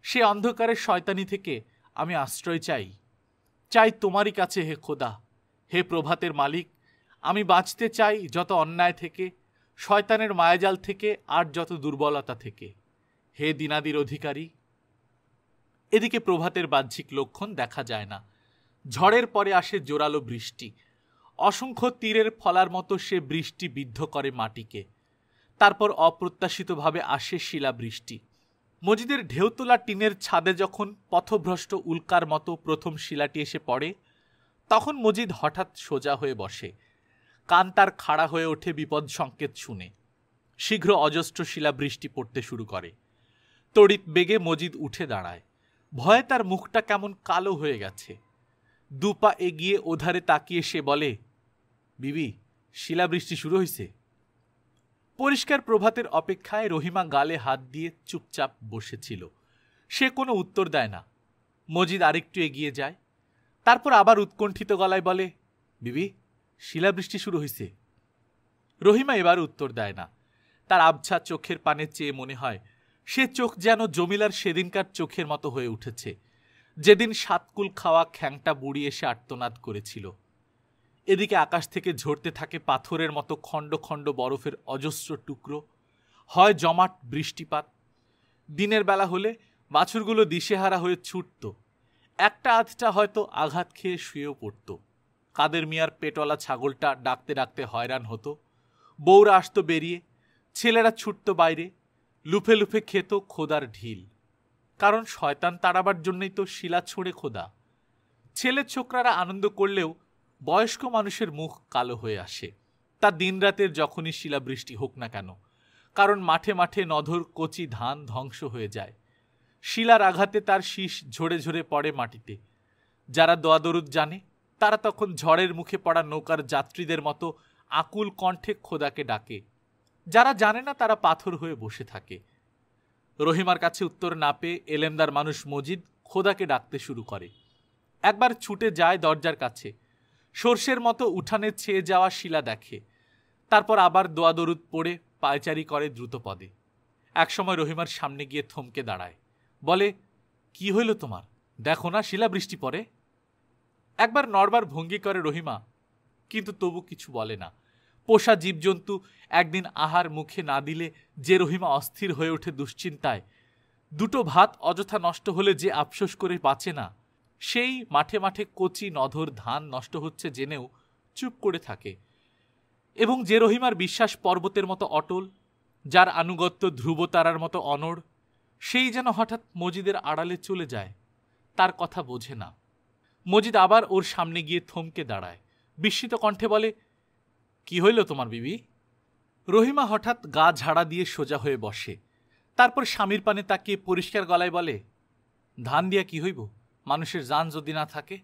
Speaker 1: সে অন্ধকারের শয়তানি থেকে আমি আশ্রয় চাই চাই তোমারই কাছে হে খোদা হে প্রভাতের মালিক আমি বাঁচতে চাই যত অন্যায় থেকে শয়তানের মায়াজাল থেকে আর যত দুর্বলতা থেকে হে দিনাদির অধিকারী এদিকে প্রভাতের বাহ্যিক লক্ষণ দেখা যায় না ঝড়ের পরে আসে জোরালো বৃষ্টি অসংখ্য তীরের ফলার মতো সে বৃষ্টি বিদ্ধ করে মাটিকে তারপর অপ্রত্যাশিতভাবে আসে শিলাবৃষ্টি মসজিদের ঢেউ তোলা টিনের ছাদে যখন পথভ্রষ্ট উল্কার মতো প্রথম শিলাটি এসে পড়ে তখন মজিদ হঠাৎ সোজা হয়ে বসে কান তার খাড়া হয়ে ওঠে বিপদ সংকেত শুনে শীঘ্র অজস্র শিলা বৃষ্টি পড়তে শুরু করে তড়িৎ বেগে মজিদ উঠে দাঁড়ায় ভয়ে তার মুখটা কেমন কালো হয়ে গেছে দুপা এগিয়ে ওধারে তাকিয়ে সে বলে বিবি শিলাবৃষ্টি শুরু হয়েছে পরিষ্কার প্রভাতের অপেক্ষায় রহিমা গালে হাত দিয়ে চুপচাপ বসেছিল সে কোনো উত্তর দেয় না মজিদ আরেকটু এগিয়ে যায় তারপর আবার উৎকণ্ঠিত গলায় বলে বিবি শিলাবৃষ্টি শুরু হয়েছে রহিমা এবার উত্তর দেয় না তার আবছা চোখের পানের চেয়ে মনে হয় সে চোখ যেন জমিলার সেদিনকার চোখের মতো হয়ে উঠেছে যেদিন সাতকুল খাওয়া খ্যাংটা বুড়ি এসে আর্তনাদ করেছিল এদিকে আকাশ থেকে ঝরতে থাকে পাথরের মতো খণ্ড খণ্ড বরফের অজস্র টুকরো হয় জমাট বৃষ্টিপাত দিনের বেলা হলে বাছুরগুলো দিশেহারা হয়ে ছুটত একটা আধটা হয়তো আঘাত খেয়ে শুয়েও পড়ত কাদের মিয়ার পেটওয়ালা ছাগলটা ডাকতে ডাকতে হয়রান হতো বউরা আসতো বেরিয়ে ছেলেরা ছুটত বাইরে লুফে লুফে খেত খোদার ঢিল কারণ শয়তান তাড়াবার জন্যই তো শিলা ছুঁড়ে খোদা ছেলে ছোকরারা আনন্দ করলেও বয়স্ক মানুষের মুখ কালো হয়ে আসে তা দিনরাতের যখনই শিলাবৃষ্টি হোক না কেন কারণ মাঠে মাঠে নধর কচি ধান ধ্বংস হয়ে যায় শিলার আঘাতে তার শীষ ঝরে ঝরে পড়ে মাটিতে যারা দোয়াদরুদ জানে তারা তখন ঝড়ের মুখে পড়া নৌকার যাত্রীদের মতো আকুল কণ্ঠে খোদাকে ডাকে যারা জানে না তারা পাথর হয়ে বসে থাকে রহিমার কাছে উত্তর না পেয়ে এলেমদার মানুষ মজিদ খোদাকে ডাকতে শুরু করে একবার ছুটে যায় দরজার কাছে সর্ষের মতো উঠানে ছেয়ে যাওয়া শিলা দেখে তারপর আবার দোয়াদরুদ পড়ে পায়চারি করে দ্রুত পদে একসময় রহিমার সামনে গিয়ে থমকে দাঁড়ায় বলে কি হইল তোমার দেখো না শিলা বৃষ্টি পড়ে একবার নড়বার ভঙ্গি করে রহিমা কিন্তু তবু কিছু বলে না পোষা জীবজন্তু একদিন আহার মুখে না দিলে যে রহিমা অস্থির হয়ে ওঠে দুশ্চিন্তায় দুটো ভাত অযথা নষ্ট হলে যে আফসোস করে বাঁচে না সেই মাঠে মাঠে কচি নধর ধান নষ্ট হচ্ছে জেনেও চুপ করে থাকে এবং যে রহিমার বিশ্বাস পর্বতের মতো অটল যার আনুগত্য ধ্রুবতারার মতো অনড় সেই যেন হঠাৎ মজিদের আড়ালে চলে যায় তার কথা বোঝে না মজিদ আবার ওর সামনে গিয়ে থমকে দাঁড়ায় বিস্মিত কণ্ঠে বলে কি হইল তোমার বিবি রহিমা হঠাৎ গা ঝাড়া দিয়ে সোজা হয়ে বসে তারপর স্বামীর পানে তাকিয়ে পরিষ্কার গলায় বলে ধান দিয়া কি হইব মানুষের যান যদি না থাকে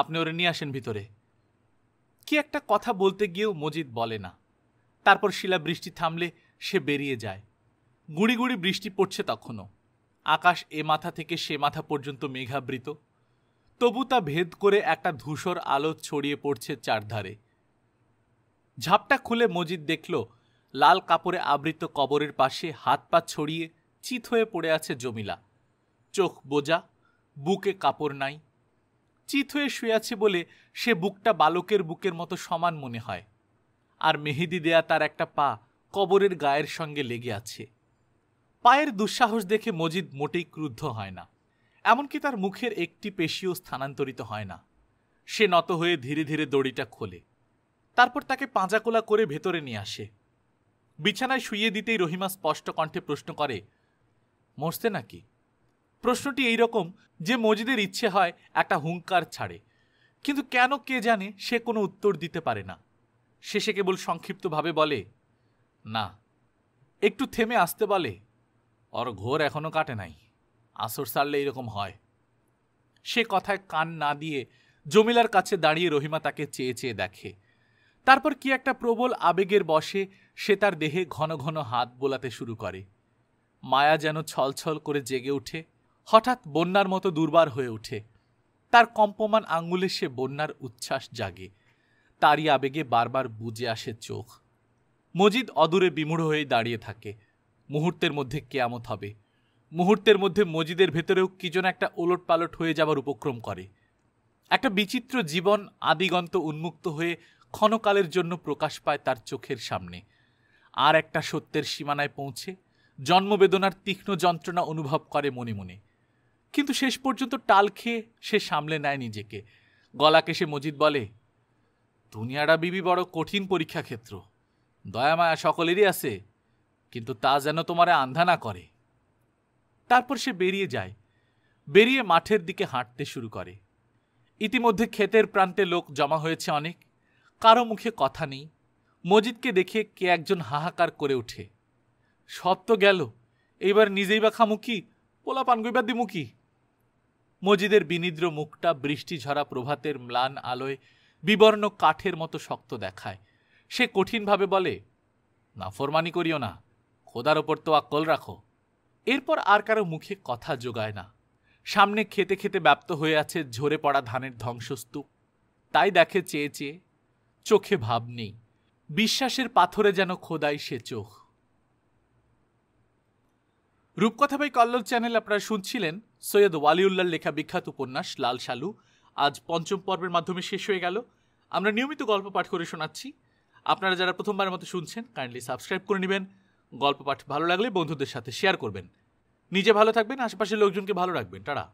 Speaker 1: আপনি ওরে নিয়ে আসেন ভিতরে কি একটা কথা বলতে গিয়েও মজিদ বলে না তারপর শিলা বৃষ্টি থামলে সে বেরিয়ে যায় গুঁড়ি গুঁড়ি বৃষ্টি পড়ছে তখনও আকাশ এ মাথা থেকে সে মাথা পর্যন্ত মেঘাবৃত তবু তা ভেদ করে একটা ধূসর আলো ছড়িয়ে পড়ছে চারধারে ঝাপটা খুলে মজিদ দেখল লাল কাপড়ে আবৃত কবরের পাশে হাত পা ছড়িয়ে চিত হয়ে পড়ে আছে জমিলা চোখ বোজা বুকে কাপড় নাই চিত হয়ে শুয়ে আছে বলে সে বুকটা বালকের বুকের মতো সমান মনে হয় আর মেহেদি দেয়া তার একটা পা কবরের গায়ের সঙ্গে লেগে আছে পায়ের দুঃসাহস দেখে মজিদ মোটেই ক্রুদ্ধ হয় না এমনকি তার মুখের একটি পেশিও স্থানান্তরিত হয় না সে নত হয়ে ধীরে ধীরে দড়িটা খোলে তারপর তাকে পাঁজাকোলা করে ভেতরে নিয়ে আসে বিছানায় শুইয়ে দিতেই রহিমা স্পষ্ট কণ্ঠে প্রশ্ন করে মরতে নাকি প্রশ্নটি এই রকম যে মজিদের ইচ্ছে হয় একটা হুঙ্কার ছাড়ে কিন্তু কেন কে জানে সে কোনো উত্তর দিতে পারে না শেষে কেবল সংক্ষিপ্তভাবে বলে না একটু থেমে আসতে বলে ওর ঘোর এখনও কাটে নাই আসর সারলে এরকম হয় সে কথায় কান না দিয়ে জমিলার কাছে দাঁড়িয়ে রহিমা তাকে চেয়ে চেয়ে দেখে তারপর কি একটা প্রবল আবেগের বসে সে তার দেহে ঘন ঘন হাত বোলাতে শুরু করে মায়া যেন ছলছল করে জেগে ওঠে হঠাৎ বন্যার মতো দুর্বার হয়ে ওঠে তার কম্পমান আঙুলে সে বন্যার উচ্ছ্বাস জাগে তারই আবেগে বারবার বুঝে আসে চোখ মজিদ অদূরে বিমূঢ় হয়ে দাঁড়িয়ে থাকে মুহূর্তের মধ্যে কেয়ামত হবে মুহূর্তের মধ্যে মজিদের ভেতরেও কি যেন একটা ওলট পালট হয়ে যাবার উপক্রম করে একটা বিচিত্র জীবন আদিগন্ত উন্মুক্ত হয়ে ক্ষণকালের জন্য প্রকাশ পায় তার চোখের সামনে আর একটা সত্যের সীমানায় পৌঁছে জন্মবেদনার তীক্ষ্ণ যন্ত্রণা অনুভব করে মনে মনে কিন্তু শেষ পর্যন্ত টাল খেয়ে সে সামলে নেয় নিজেকে গলা সে মজিদ বলে দুনিয়াটা বিবি বড় কঠিন পরীক্ষা ক্ষেত্র দয়ামায়া সকলেরই আছে কিন্তু তা যেন তোমারে আন্ধা না করে তারপর সে বেরিয়ে যায় বেরিয়ে মাঠের দিকে হাঁটতে শুরু করে ইতিমধ্যে ক্ষেতের প্রান্তে লোক জমা হয়েছে অনেক কারো মুখে কথা নেই মজিদকে দেখে কে একজন হাহাকার করে ওঠে সব তো গেল এইবার নিজেই বা খামুকি পোলা পানগইবা দিমুকি মজিদের বিনিদ্র মুখটা বৃষ্টি ঝরা প্রভাতের ম্লান আলোয় বিবর্ণ কাঠের মতো শক্ত দেখায় সে কঠিনভাবে বলে না ফরমানি করিও না খোদার ওপর তো আকল রাখো এরপর আর কারো মুখে কথা জোগায় না সামনে খেতে খেতে ব্যপ্ত হয়ে আছে ঝরে পড়া ধানের ধ্বংসস্তূপ তাই দেখে চেয়ে চেয়ে চোখে ভাব নেই বিশ্বাসের পাথরে যেন খোদাই সে চোখ রূপকথা ভাই কল্লোল চ্যানেল আপনারা শুনছিলেন সৈয়দ ওয়ালিউল্লার লেখা বিখ্যাত উপন্যাস লাল শালু আজ পঞ্চম পর্বের মাধ্যমে শেষ হয়ে গেল আমরা নিয়মিত গল্প পাঠ করে শোনাচ্ছি আপনারা যারা প্রথমবারের মতো শুনছেন কাইন্ডলি সাবস্ক্রাইব করে নেবেন গল্প পাঠ ভালো লাগলে বন্ধুদের সাথে শেয়ার করবেন নিজে ভালো থাকবেন আশেপাশের লোকজনকে ভালো রাখবেন তারা